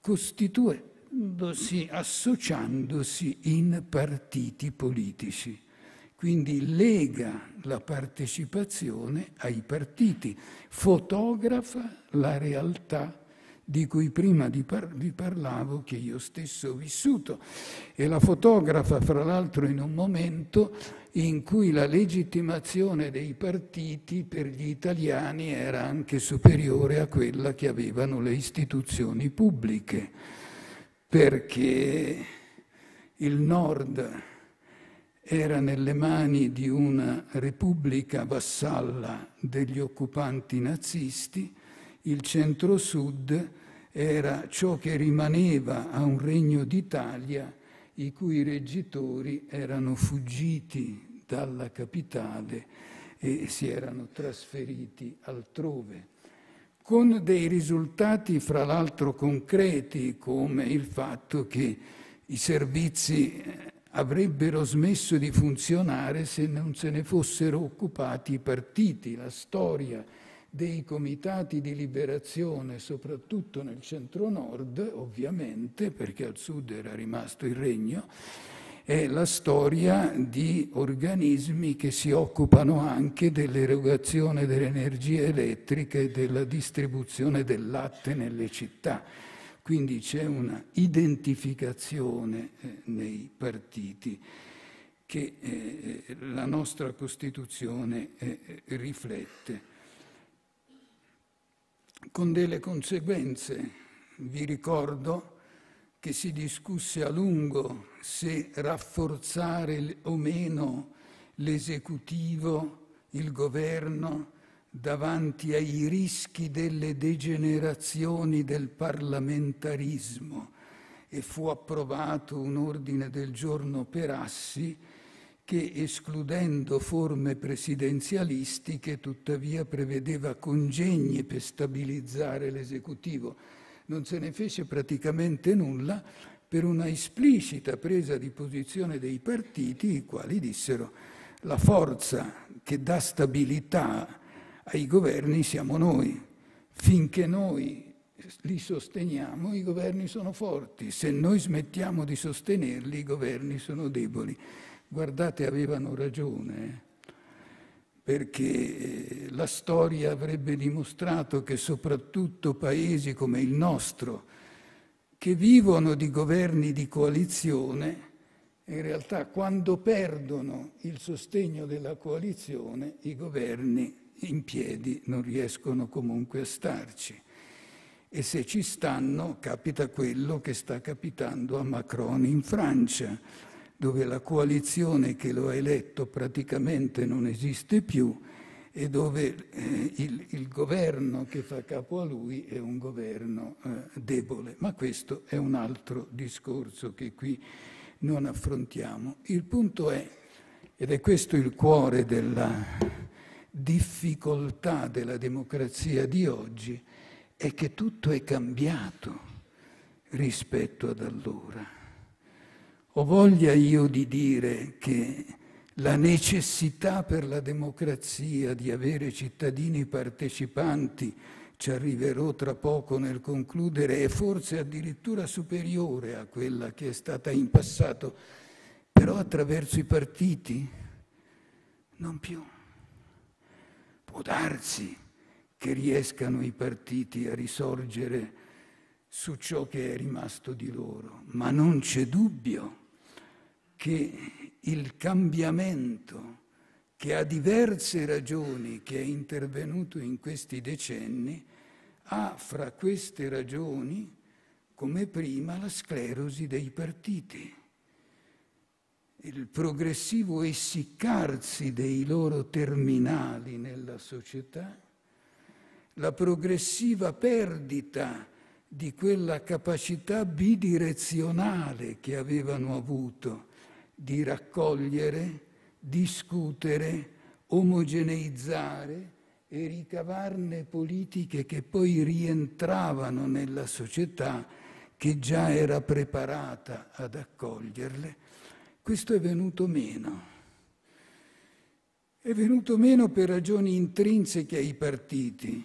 costituendosi, associandosi in partiti politici. Quindi lega la partecipazione ai partiti, fotografa la realtà di cui prima vi parlavo, che io stesso ho vissuto, e la fotografa fra l'altro in un momento in cui la legittimazione dei partiti per gli italiani era anche superiore a quella che avevano le istituzioni pubbliche, perché il nord era nelle mani di una repubblica vassalla degli occupanti nazisti, il centro-sud era ciò che rimaneva a un regno d'Italia i cui reggitori erano fuggiti dalla capitale e si erano trasferiti altrove, con dei risultati fra l'altro concreti come il fatto che i servizi avrebbero smesso di funzionare se non se ne fossero occupati i partiti, la storia dei comitati di liberazione, soprattutto nel centro-nord, ovviamente, perché al sud era rimasto il regno, è la storia di organismi che si occupano anche dell'erogazione dell'energia elettrica e della distribuzione del latte nelle città quindi c'è una identificazione eh, nei partiti che eh, eh, la nostra Costituzione riflette, con delle conseguenze. Vi ricordo che si discusse a lungo se rafforzare o meno l'esecutivo, il governo, davanti ai rischi delle degenerazioni del parlamentarismo e fu approvato un ordine del giorno per assi che escludendo forme presidenzialistiche tuttavia prevedeva congegni per stabilizzare l'esecutivo. Non se ne fece praticamente nulla per una esplicita presa di posizione dei partiti, i quali dissero la forza che dà stabilità ai governi siamo noi. Finché noi li sosteniamo, i governi sono forti. Se noi smettiamo di sostenerli, i governi sono deboli. Guardate, avevano ragione, eh, perché eh, la storia avrebbe dimostrato che soprattutto paesi come il nostro, che vivono di governi di coalizione, in realtà quando perdono il sostegno della coalizione i governi in piedi, non riescono comunque a starci. E se ci stanno, capita quello che sta capitando a Macron in Francia, dove la coalizione che lo ha eletto praticamente non esiste più e dove eh, il, il, governo che fa capo a lui è un governo eh, debole. Ma questo è un altro discorso che qui non affrontiamo. Il punto è, ed è questo il cuore della difficoltà della democrazia di oggi è che tutto è cambiato rispetto ad allora. Ho voglia io di dire che la necessità per la democrazia di avere cittadini partecipanti, ci arriverò tra poco nel concludere, è forse addirittura superiore a quella che è stata in passato, però attraverso i partiti non più. Può darsi che riescano i partiti a risorgere su ciò che è rimasto di loro, ma non c'è dubbio che il cambiamento che ha diverse ragioni che è intervenuto in questi decenni, ha fra queste ragioni come prima la sclerosi dei partiti il progressivo essiccarsi dei loro terminali nella società, la progressiva perdita di quella capacità bidirezionale che avevano avuto di raccogliere, discutere, omogeneizzare e ricavarne politiche che poi rientravano nella società che già era preparata ad accoglierle questo è venuto meno. È venuto meno per ragioni intrinseche ai partiti.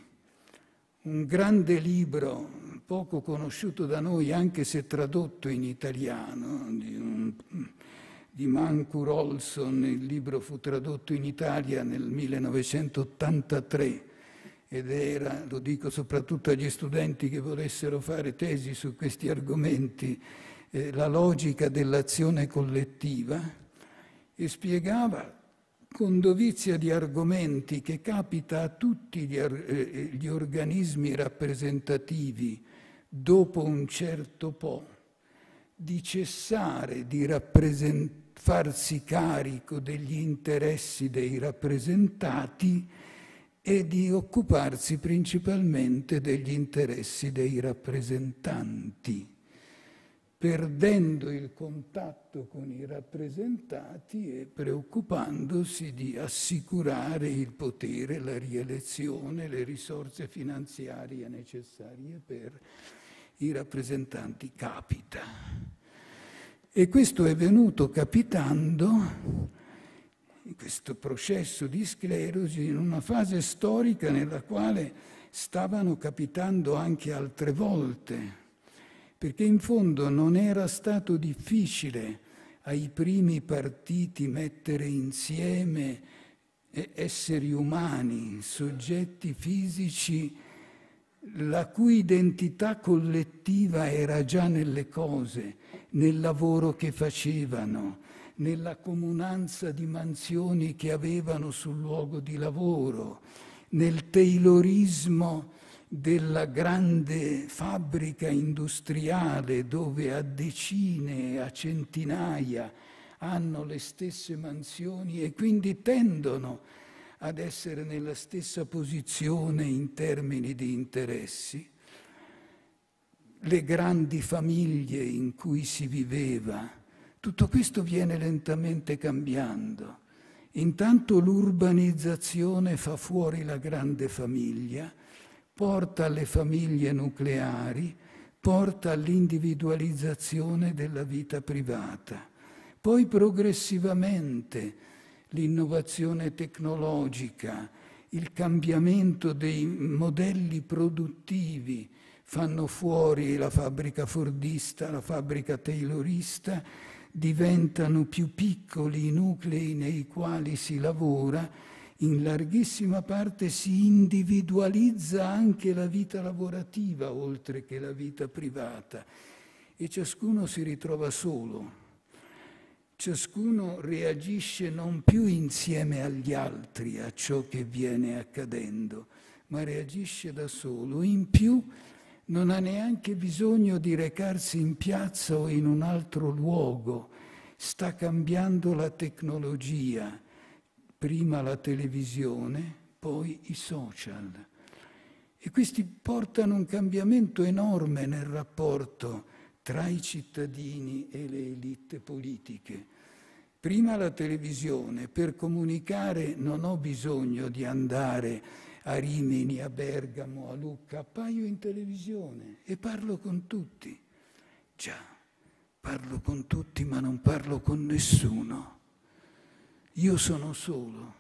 Un grande libro, poco conosciuto da noi, anche se tradotto in italiano, di, un, di Mancur Olson, il libro fu tradotto in Italia nel 1983 ed era, lo dico soprattutto agli studenti che volessero fare tesi su questi argomenti, eh, la logica dell'azione collettiva e spiegava con dovizia di argomenti che capita a tutti gli, eh, eh, gli organismi rappresentativi dopo un certo po' di cessare di farsi carico degli interessi dei rappresentati e di occuparsi principalmente degli interessi dei rappresentanti perdendo il contatto con i rappresentati e preoccupandosi di assicurare il potere, la rielezione, le risorse finanziarie necessarie per i rappresentanti. Capita. E questo è venuto capitando questo processo di sclerosi in una fase storica nella quale stavano capitando anche altre volte perché in fondo non era stato difficile ai primi partiti mettere insieme esseri umani, soggetti fisici, la cui identità collettiva era già nelle cose, nel lavoro che facevano, nella comunanza di mansioni che avevano sul luogo di lavoro, nel taylorismo della grande fabbrica industriale dove a decine, a centinaia hanno le stesse mansioni e quindi tendono ad essere nella stessa posizione in termini di interessi, le grandi famiglie in cui si viveva, tutto questo viene lentamente cambiando. Intanto l'urbanizzazione fa fuori la grande famiglia, porta alle famiglie nucleari, porta all'individualizzazione della vita privata. Poi progressivamente l'innovazione tecnologica, il cambiamento dei modelli produttivi fanno fuori la fabbrica fordista, la fabbrica taylorista, diventano più piccoli i nuclei nei quali si lavora in larghissima parte si individualizza anche la vita lavorativa oltre che la vita privata e ciascuno si ritrova solo. Ciascuno reagisce non più insieme agli altri a ciò che viene accadendo, ma reagisce da solo. In più non ha neanche bisogno di recarsi in piazza o in un altro luogo. Sta cambiando la tecnologia prima la televisione, poi i social. E questi portano un cambiamento enorme nel rapporto tra i cittadini e le elite politiche. Prima la televisione, per comunicare non ho bisogno di andare a Rimini, a Bergamo, a Lucca, appaio in televisione e parlo con tutti. Già, parlo con tutti ma non parlo con nessuno io sono solo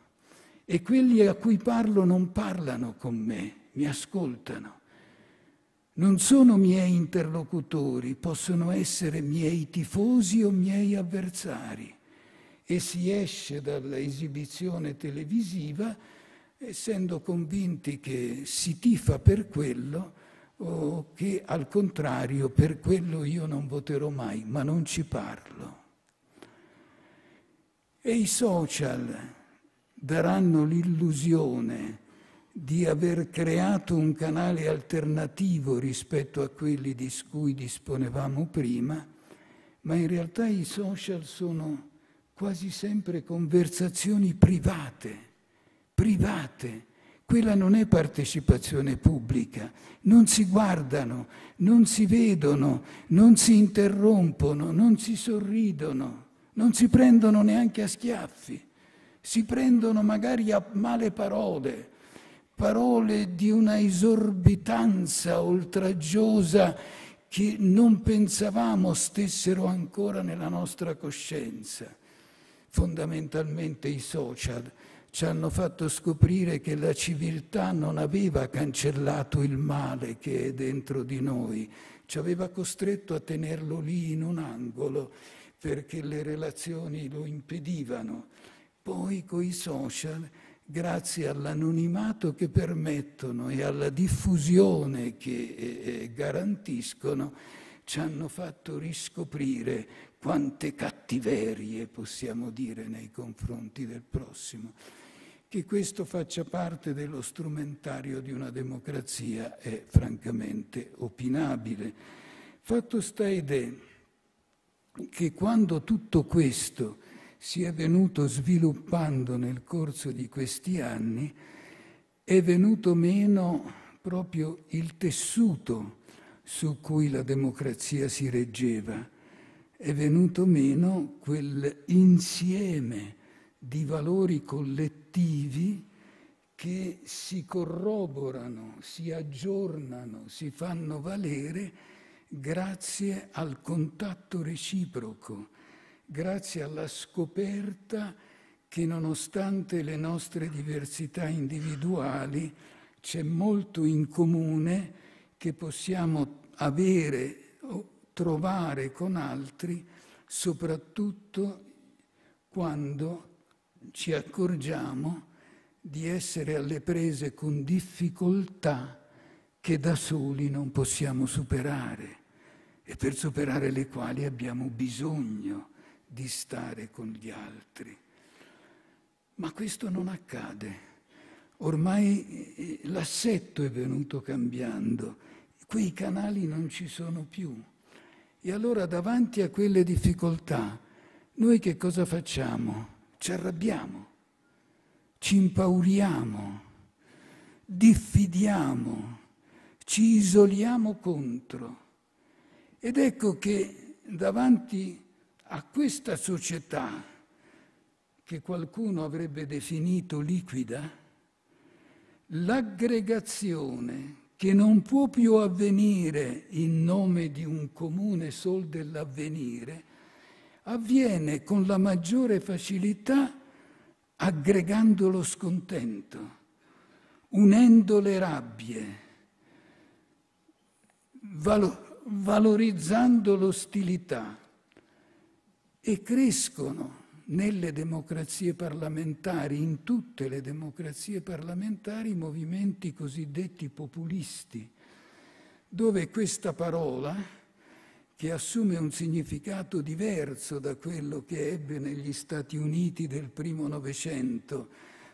e quelli a cui parlo non parlano con me, mi ascoltano. Non sono miei interlocutori, possono essere miei tifosi o miei avversari. E si esce dall'esibizione televisiva essendo convinti che si tifa per quello o che al contrario per quello io non voterò mai, ma non ci parlo. E i social daranno l'illusione di aver creato un canale alternativo rispetto a quelli di cui disponevamo prima, ma in realtà i social sono quasi sempre conversazioni private, private. Quella non è partecipazione pubblica, non si guardano, non si vedono, non si interrompono, non si sorridono non si prendono neanche a schiaffi, si prendono magari a male parole, parole di una esorbitanza oltraggiosa che non pensavamo stessero ancora nella nostra coscienza. Fondamentalmente i social ci hanno fatto scoprire che la civiltà non aveva cancellato il male che è dentro di noi, ci aveva costretto a tenerlo lì in un angolo perché le relazioni lo impedivano. Poi coi social, grazie all'anonimato che permettono e alla diffusione che eh, eh garantiscono, ci hanno fatto riscoprire quante cattiverie possiamo dire nei confronti del prossimo. Che questo faccia parte dello strumentario di una democrazia è francamente opinabile. Fatto sta idea che quando tutto questo si è venuto sviluppando nel corso di questi anni, è venuto meno proprio il tessuto su cui la democrazia si reggeva, è venuto meno quell'insieme di valori collettivi attivi che si corroborano, si aggiornano, si fanno valere grazie al contatto reciproco, grazie alla scoperta che nonostante le nostre diversità individuali c'è molto in comune che possiamo avere o trovare con altri, soprattutto quando ci accorgiamo di essere alle prese con difficoltà che da soli non possiamo superare e per superare le quali abbiamo bisogno di stare con gli altri. Ma questo non accade. Ormai eh, eh, l'assetto è venuto cambiando, quei canali non ci sono più. E allora davanti a quelle difficoltà noi che cosa facciamo? ci arrabbiamo, ci impauriamo, diffidiamo, ci isoliamo contro. Ed ecco che davanti a questa società che qualcuno avrebbe definito liquida, l'aggregazione che non può più avvenire in nome di un comune sol dell'avvenire, avviene con la maggiore facilità aggregando lo scontento, unendo le rabbie, valo- valorizzando l'ostilità e crescono nelle democrazie parlamentari, in tutte le democrazie parlamentari, movimenti cosiddetti populisti, dove questa parola, che assume un significato diverso da quello che ebbe negli Stati Uniti del primo Novecento,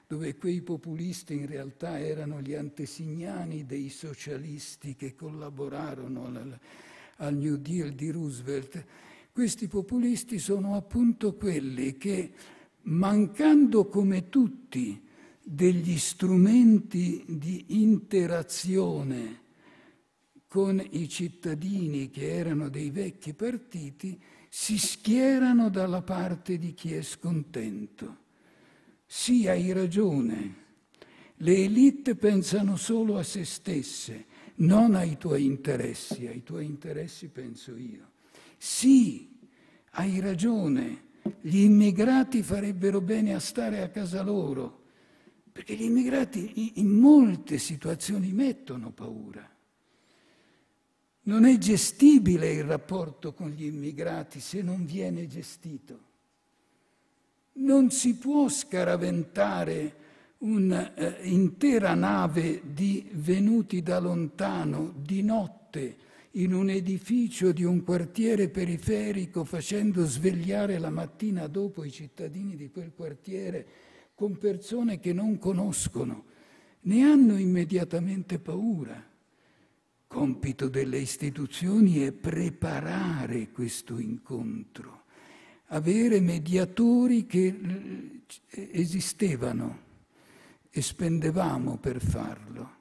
dove quei populisti in realtà erano gli antesignani dei socialisti che collaborarono al, al New Deal di Roosevelt. Questi populisti sono appunto quelli che, mancando come tutti degli strumenti di interazione, con i cittadini che erano dei vecchi partiti, si schierano dalla parte di chi è scontento. Sì, hai ragione. Le elite pensano solo a se stesse, non ai tuoi interessi, ai tuoi interessi penso io. Sì, hai ragione, gli immigrati farebbero bene a stare a casa loro, perché gli immigrati in molte situazioni mettono paura. Non è gestibile il rapporto con gli immigrati se non viene gestito. Non si può scaraventare un'intera eh, nave di venuti da lontano di notte in un edificio di un quartiere periferico facendo svegliare la mattina dopo i cittadini di quel quartiere con persone che non conoscono, ne hanno immediatamente paura compito delle istituzioni è preparare questo incontro, avere mediatori che eh, esistevano e spendevamo per farlo,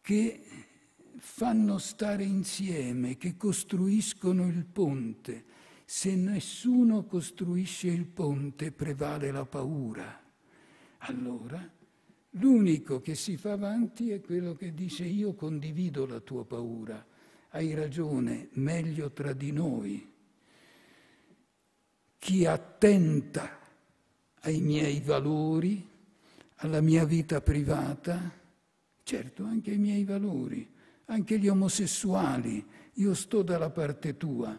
che fanno stare insieme, che costruiscono il ponte. Se nessuno costruisce il ponte prevale la paura. Allora L'unico che si fa avanti è quello che dice io condivido la tua paura, hai ragione, meglio tra di noi. Chi attenta ai miei valori, alla mia vita privata, certo anche ai miei valori, anche gli omosessuali, io sto dalla parte tua,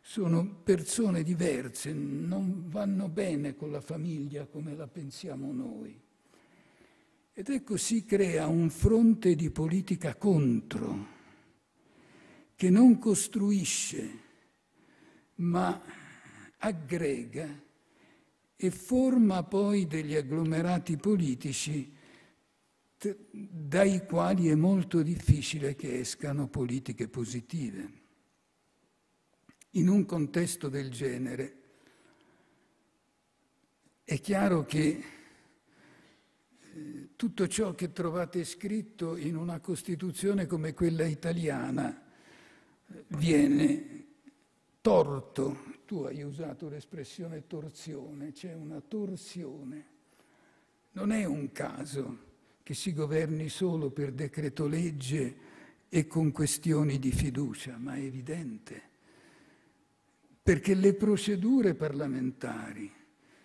sono persone diverse, non vanno bene con la famiglia come la pensiamo noi. Ed ecco si crea un fronte di politica contro, che non costruisce, ma aggrega e forma poi degli agglomerati politici dai quali è molto difficile che escano politiche positive. In un contesto del genere è chiaro che tutto ciò che trovate scritto in una Costituzione come quella italiana viene torto. Tu hai usato l'espressione torsione, c'è una torsione. Non è un caso che si governi solo per decreto legge e con questioni di fiducia, ma è evidente. Perché le procedure parlamentari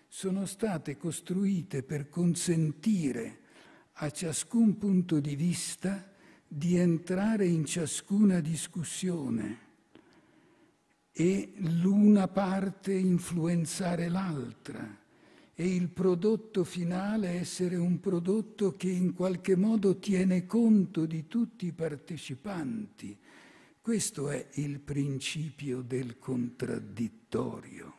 sono state costruite per consentire a ciascun punto di vista di entrare in ciascuna discussione e l'una parte influenzare l'altra e il prodotto finale essere un prodotto che in qualche modo tiene conto di tutti i partecipanti. Questo è il principio del contraddittorio.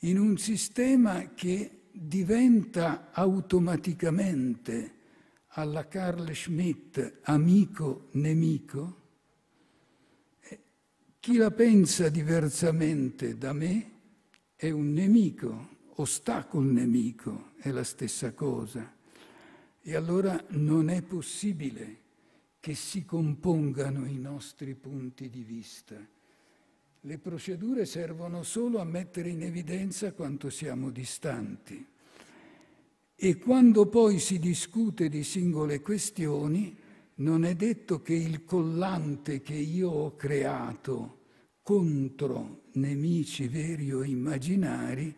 In un sistema che diventa automaticamente alla Carl Schmitt amico-nemico? Eh, chi la pensa diversamente da me è un nemico, o sta col nemico, è la stessa cosa. E allora non è possibile che si compongano i nostri punti di vista le procedure servono solo a mettere in evidenza quanto siamo distanti e quando poi si discute di singole questioni non è detto che il collante che io ho creato contro nemici veri o immaginari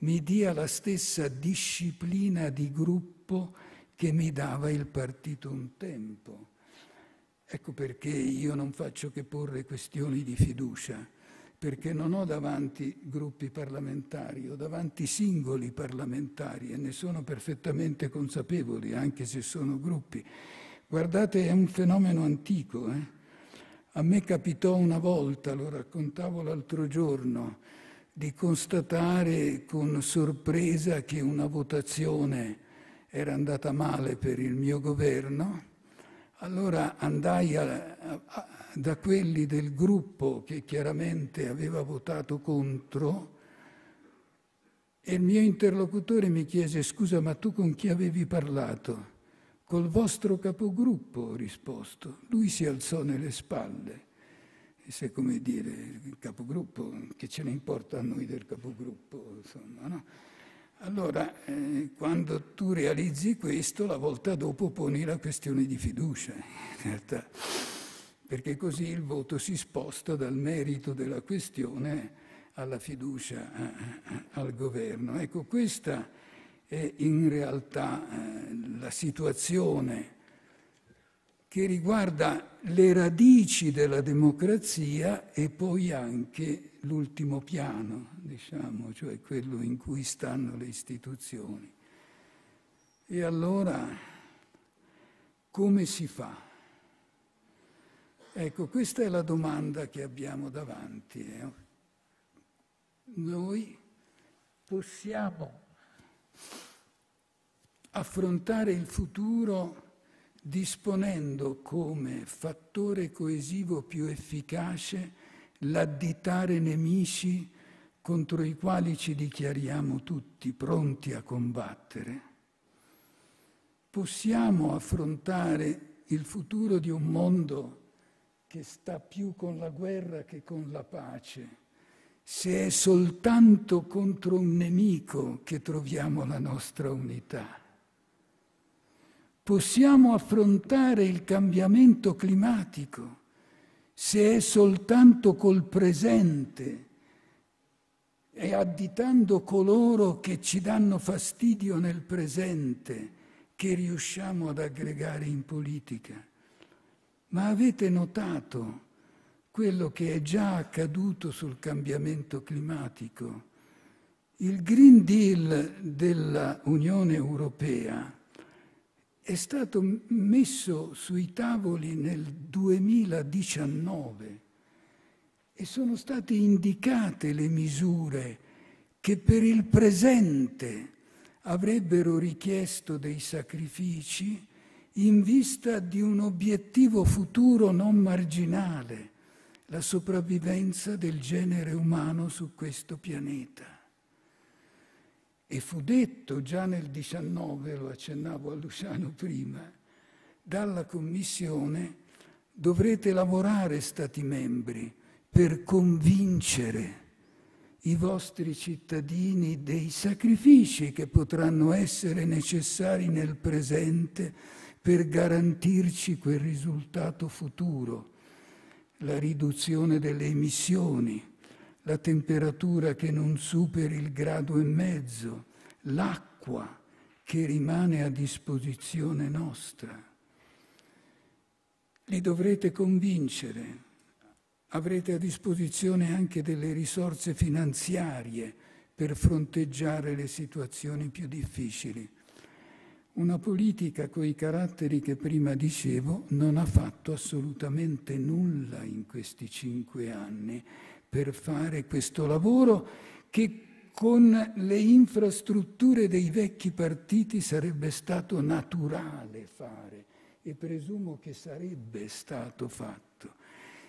mi dia la stessa disciplina di gruppo che mi dava il partito un tempo. Ecco perché io non faccio che porre questioni di fiducia perché non ho davanti gruppi parlamentari, ho davanti singoli parlamentari e ne sono perfettamente consapevoli, anche se sono gruppi. Guardate, è un fenomeno antico. Eh? A me capitò una volta, lo raccontavo l'altro giorno, di constatare con sorpresa che una votazione era andata male per il mio governo. Allora andai a, a, a da quelli del gruppo che chiaramente aveva votato contro e il mio interlocutore mi chiese scusa ma tu con chi avevi parlato? Col vostro capogruppo ho risposto. Lui si alzò nelle spalle. E se come dire, il capogruppo, che ce ne importa a noi del capogruppo, insomma, no? Allora, eh, quando tu realizzi questo, la volta dopo poni la questione di fiducia, in realtà perché così il voto si sposta dal merito della questione alla fiducia eh, eh, al governo. Ecco, questa è in realtà eh, la situazione che riguarda le radici della democrazia e poi anche l'ultimo piano, diciamo, cioè quello in cui stanno le istituzioni. E allora come si fa? Ecco, questa è la domanda che abbiamo davanti. Eh. Noi possiamo affrontare il futuro disponendo come fattore coesivo più efficace l'additare nemici contro i quali ci dichiariamo tutti pronti a combattere. Possiamo affrontare il futuro di un mondo che sta più con la guerra che con la pace, se è soltanto contro un nemico che troviamo la nostra unità. Possiamo affrontare il cambiamento climatico se è soltanto col presente e additando coloro che ci danno fastidio nel presente che riusciamo ad aggregare in politica. Ma avete notato quello che è già accaduto sul cambiamento climatico? Il Green Deal dell'Unione Europea è stato messo sui tavoli nel 2019 e sono state indicate le misure che per il presente avrebbero richiesto dei sacrifici in vista di un obiettivo futuro non marginale, la sopravvivenza del genere umano su questo pianeta. E fu detto già nel 19, lo accennavo a Luciano prima, dalla Commissione dovrete lavorare Stati membri per convincere i vostri cittadini dei sacrifici che potranno essere necessari nel presente per garantirci quel risultato futuro, la riduzione delle emissioni, la temperatura che non superi il grado e mezzo, l'acqua che rimane a disposizione nostra. Li dovrete convincere, avrete a disposizione anche delle risorse finanziarie per fronteggiare le situazioni più difficili una politica coi caratteri che prima dicevo non ha fatto assolutamente nulla in questi cinque anni per fare questo lavoro che con le infrastrutture dei vecchi partiti sarebbe stato naturale fare e presumo che sarebbe stato fatto.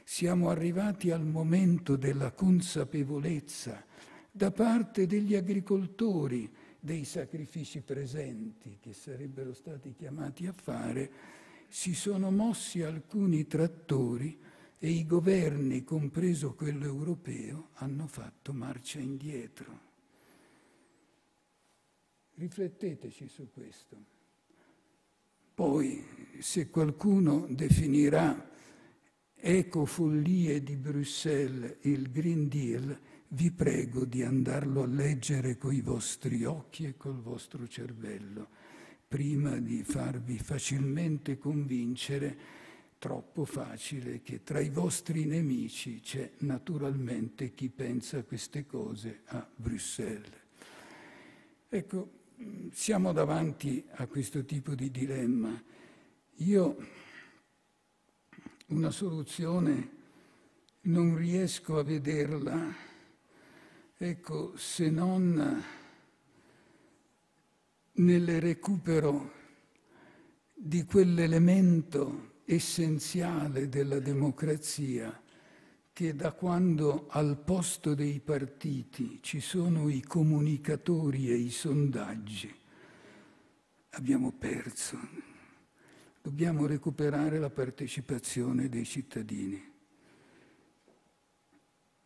Siamo arrivati al momento della consapevolezza da parte degli agricoltori, dei sacrifici presenti che sarebbero stati chiamati a fare, si sono mossi alcuni trattori e i governi, compreso quello europeo, hanno fatto marcia indietro. Rifletteteci su questo. Poi, se qualcuno definirà ecofollie di Bruxelles il Green Deal, vi prego di andarlo a leggere coi vostri occhi e col vostro cervello, prima di farvi facilmente convincere, troppo facile, che tra i vostri nemici c'è naturalmente chi pensa queste cose a Bruxelles. Ecco, siamo davanti a questo tipo di dilemma. Io una soluzione non riesco a vederla Ecco, se non nel recupero di quell'elemento essenziale della democrazia che da quando al posto dei partiti ci sono i comunicatori e i sondaggi, abbiamo perso. Dobbiamo recuperare la partecipazione dei cittadini.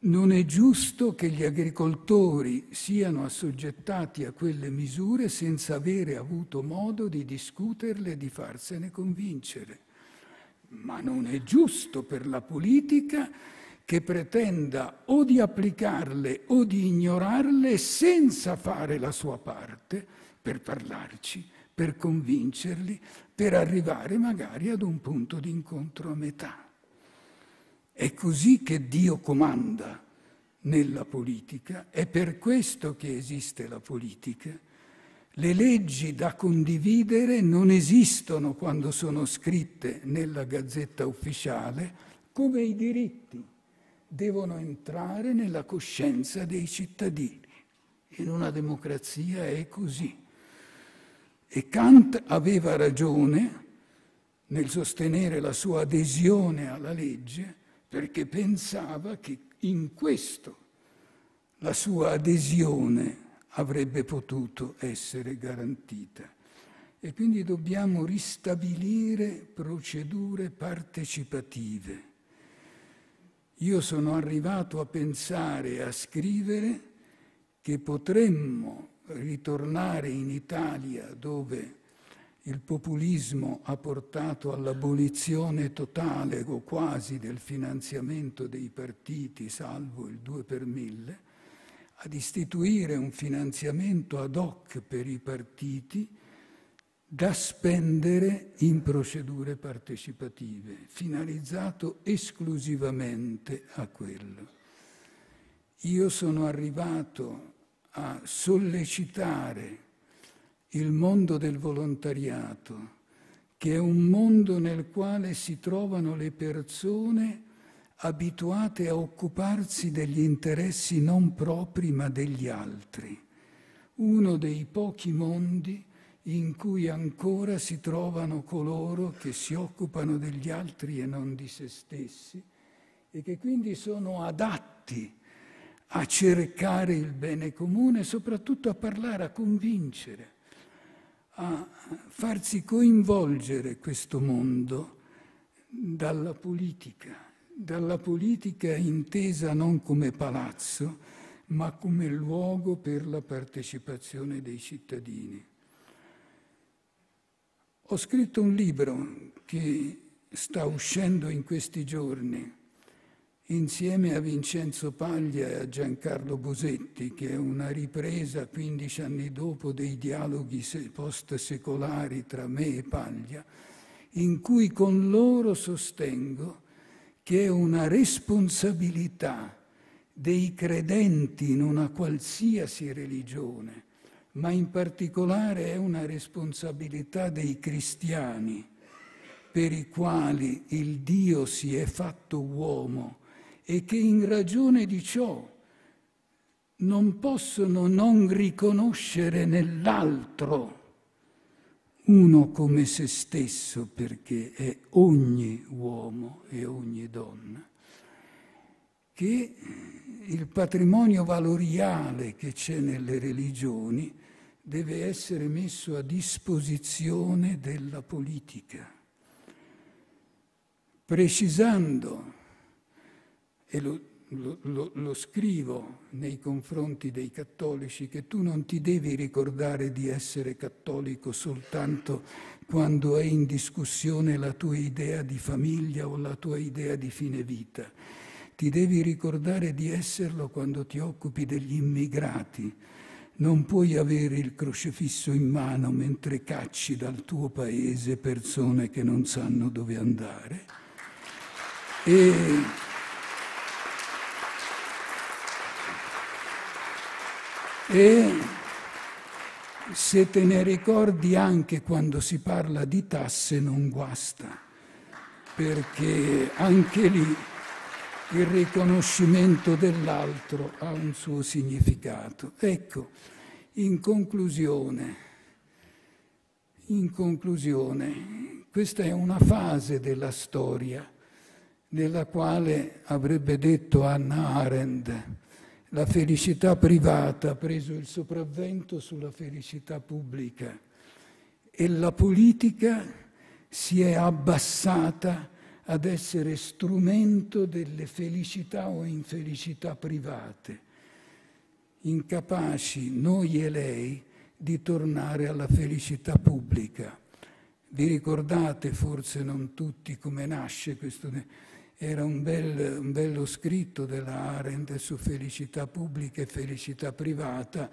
Non è giusto che gli agricoltori siano assoggettati a quelle misure senza avere avuto modo di discuterle e di farsene convincere. Ma non è giusto per la politica che pretenda o di applicarle o di ignorarle senza fare la sua parte per parlarci, per convincerli, per arrivare magari ad un punto di incontro a metà. È così che Dio comanda nella politica, è per questo che esiste la politica. Le leggi da condividere non esistono quando sono scritte nella gazzetta ufficiale, come i diritti devono entrare nella coscienza dei cittadini. In una democrazia è così. E Kant aveva ragione nel sostenere la sua adesione alla legge, perché pensava che in questo la sua adesione avrebbe potuto essere garantita. E quindi dobbiamo ristabilire procedure partecipative. Io sono arrivato a pensare e a scrivere che potremmo ritornare in Italia dove il populismo ha portato all'abolizione totale o quasi del finanziamento dei partiti, salvo il 2 per 1000, ad istituire un finanziamento ad hoc per i partiti da spendere in procedure partecipative, finalizzato esclusivamente a quello. Io sono arrivato a sollecitare il mondo del volontariato, che è un mondo nel quale si trovano le persone abituate a occuparsi degli interessi non propri ma degli altri, uno dei pochi mondi in cui ancora si trovano coloro che si occupano degli altri e non di se stessi e che quindi sono adatti a cercare il bene comune, soprattutto a parlare, a convincere a farsi coinvolgere questo mondo dalla politica, dalla politica intesa non come palazzo, ma come luogo per la partecipazione dei cittadini. Ho scritto un libro che sta uscendo in questi giorni, insieme a Vincenzo Paglia e a Giancarlo Bosetti, che è una ripresa 15 anni dopo dei dialoghi post-secolari tra me e Paglia, in cui con loro sostengo che è una responsabilità dei credenti in una qualsiasi religione, ma in particolare è una responsabilità dei cristiani per i quali il Dio si è fatto uomo e che in ragione di ciò non possono non riconoscere nell'altro uno come se stesso perché è ogni uomo e ogni donna, che il patrimonio valoriale che c'è nelle religioni deve essere messo a disposizione della politica, precisando e lo, lo, lo, lo scrivo nei confronti dei cattolici, che tu non ti devi ricordare di essere cattolico soltanto quando è in discussione la tua idea di famiglia o la tua idea di fine vita. Ti devi ricordare di esserlo quando ti occupi degli immigrati. Non puoi avere il crocifisso in mano mentre cacci dal tuo paese persone che non sanno dove andare. E E se te ne ricordi anche quando si parla di tasse non guasta, perché anche lì il riconoscimento dell'altro ha un suo significato. Ecco, in conclusione, in conclusione, questa è una fase della storia nella quale avrebbe detto Anna Arendt, la felicità privata ha preso il sopravvento sulla felicità pubblica e la politica si è abbassata ad essere strumento delle felicità o infelicità private, incapaci noi e lei di tornare alla felicità pubblica. Vi ricordate, forse non tutti, come nasce questo era un, bel, un bello scritto della Arendt su felicità pubblica e felicità privata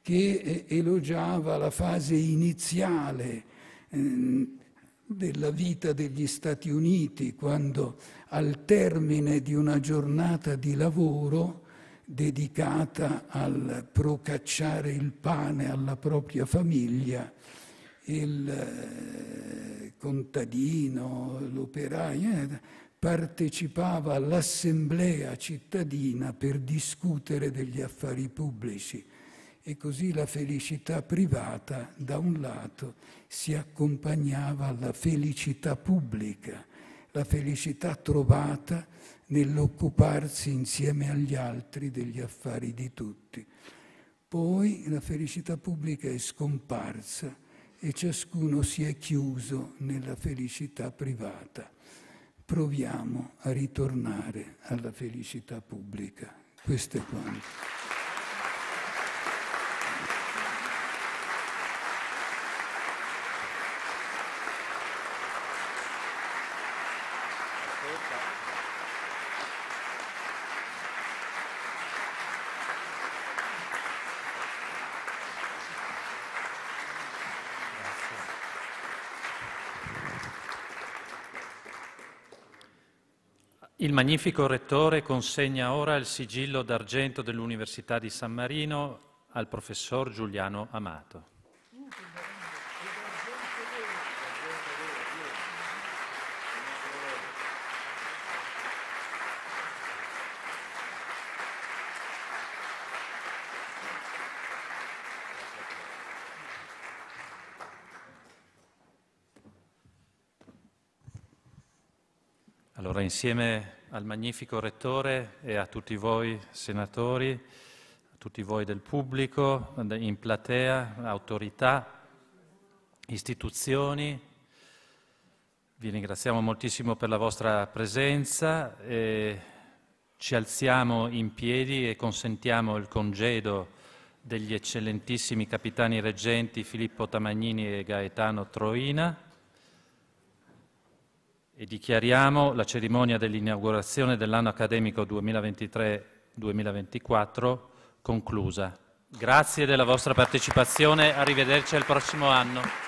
che eh, elogiava la fase iniziale ehm, della vita degli Stati Uniti, quando al termine di una giornata di lavoro dedicata al procacciare il pane alla propria famiglia, il eh, contadino, l'operaio, eh, partecipava all'assemblea cittadina per discutere degli affari pubblici e così la felicità privata da un lato si accompagnava alla felicità pubblica, la felicità trovata nell'occuparsi insieme agli altri degli affari di tutti. Poi la felicità pubblica è scomparsa e ciascuno si è chiuso nella felicità privata proviamo a ritornare alla felicità pubblica. Questo è quanto. Il magnifico rettore consegna ora il sigillo d'argento dell'Università di San Marino al professor Giuliano Amato. Allora insieme al magnifico Rettore e a tutti voi senatori, a tutti voi del pubblico, in platea, autorità, istituzioni. Vi ringraziamo moltissimo per la vostra presenza. ci alziamo in piedi e consentiamo il congedo degli eccellentissimi capitani reggenti Filippo Tamagnini e Gaetano Troina e dichiariamo la cerimonia dell'inaugurazione dell'anno accademico 2023-2024 conclusa. Grazie della vostra partecipazione, arrivederci al prossimo anno.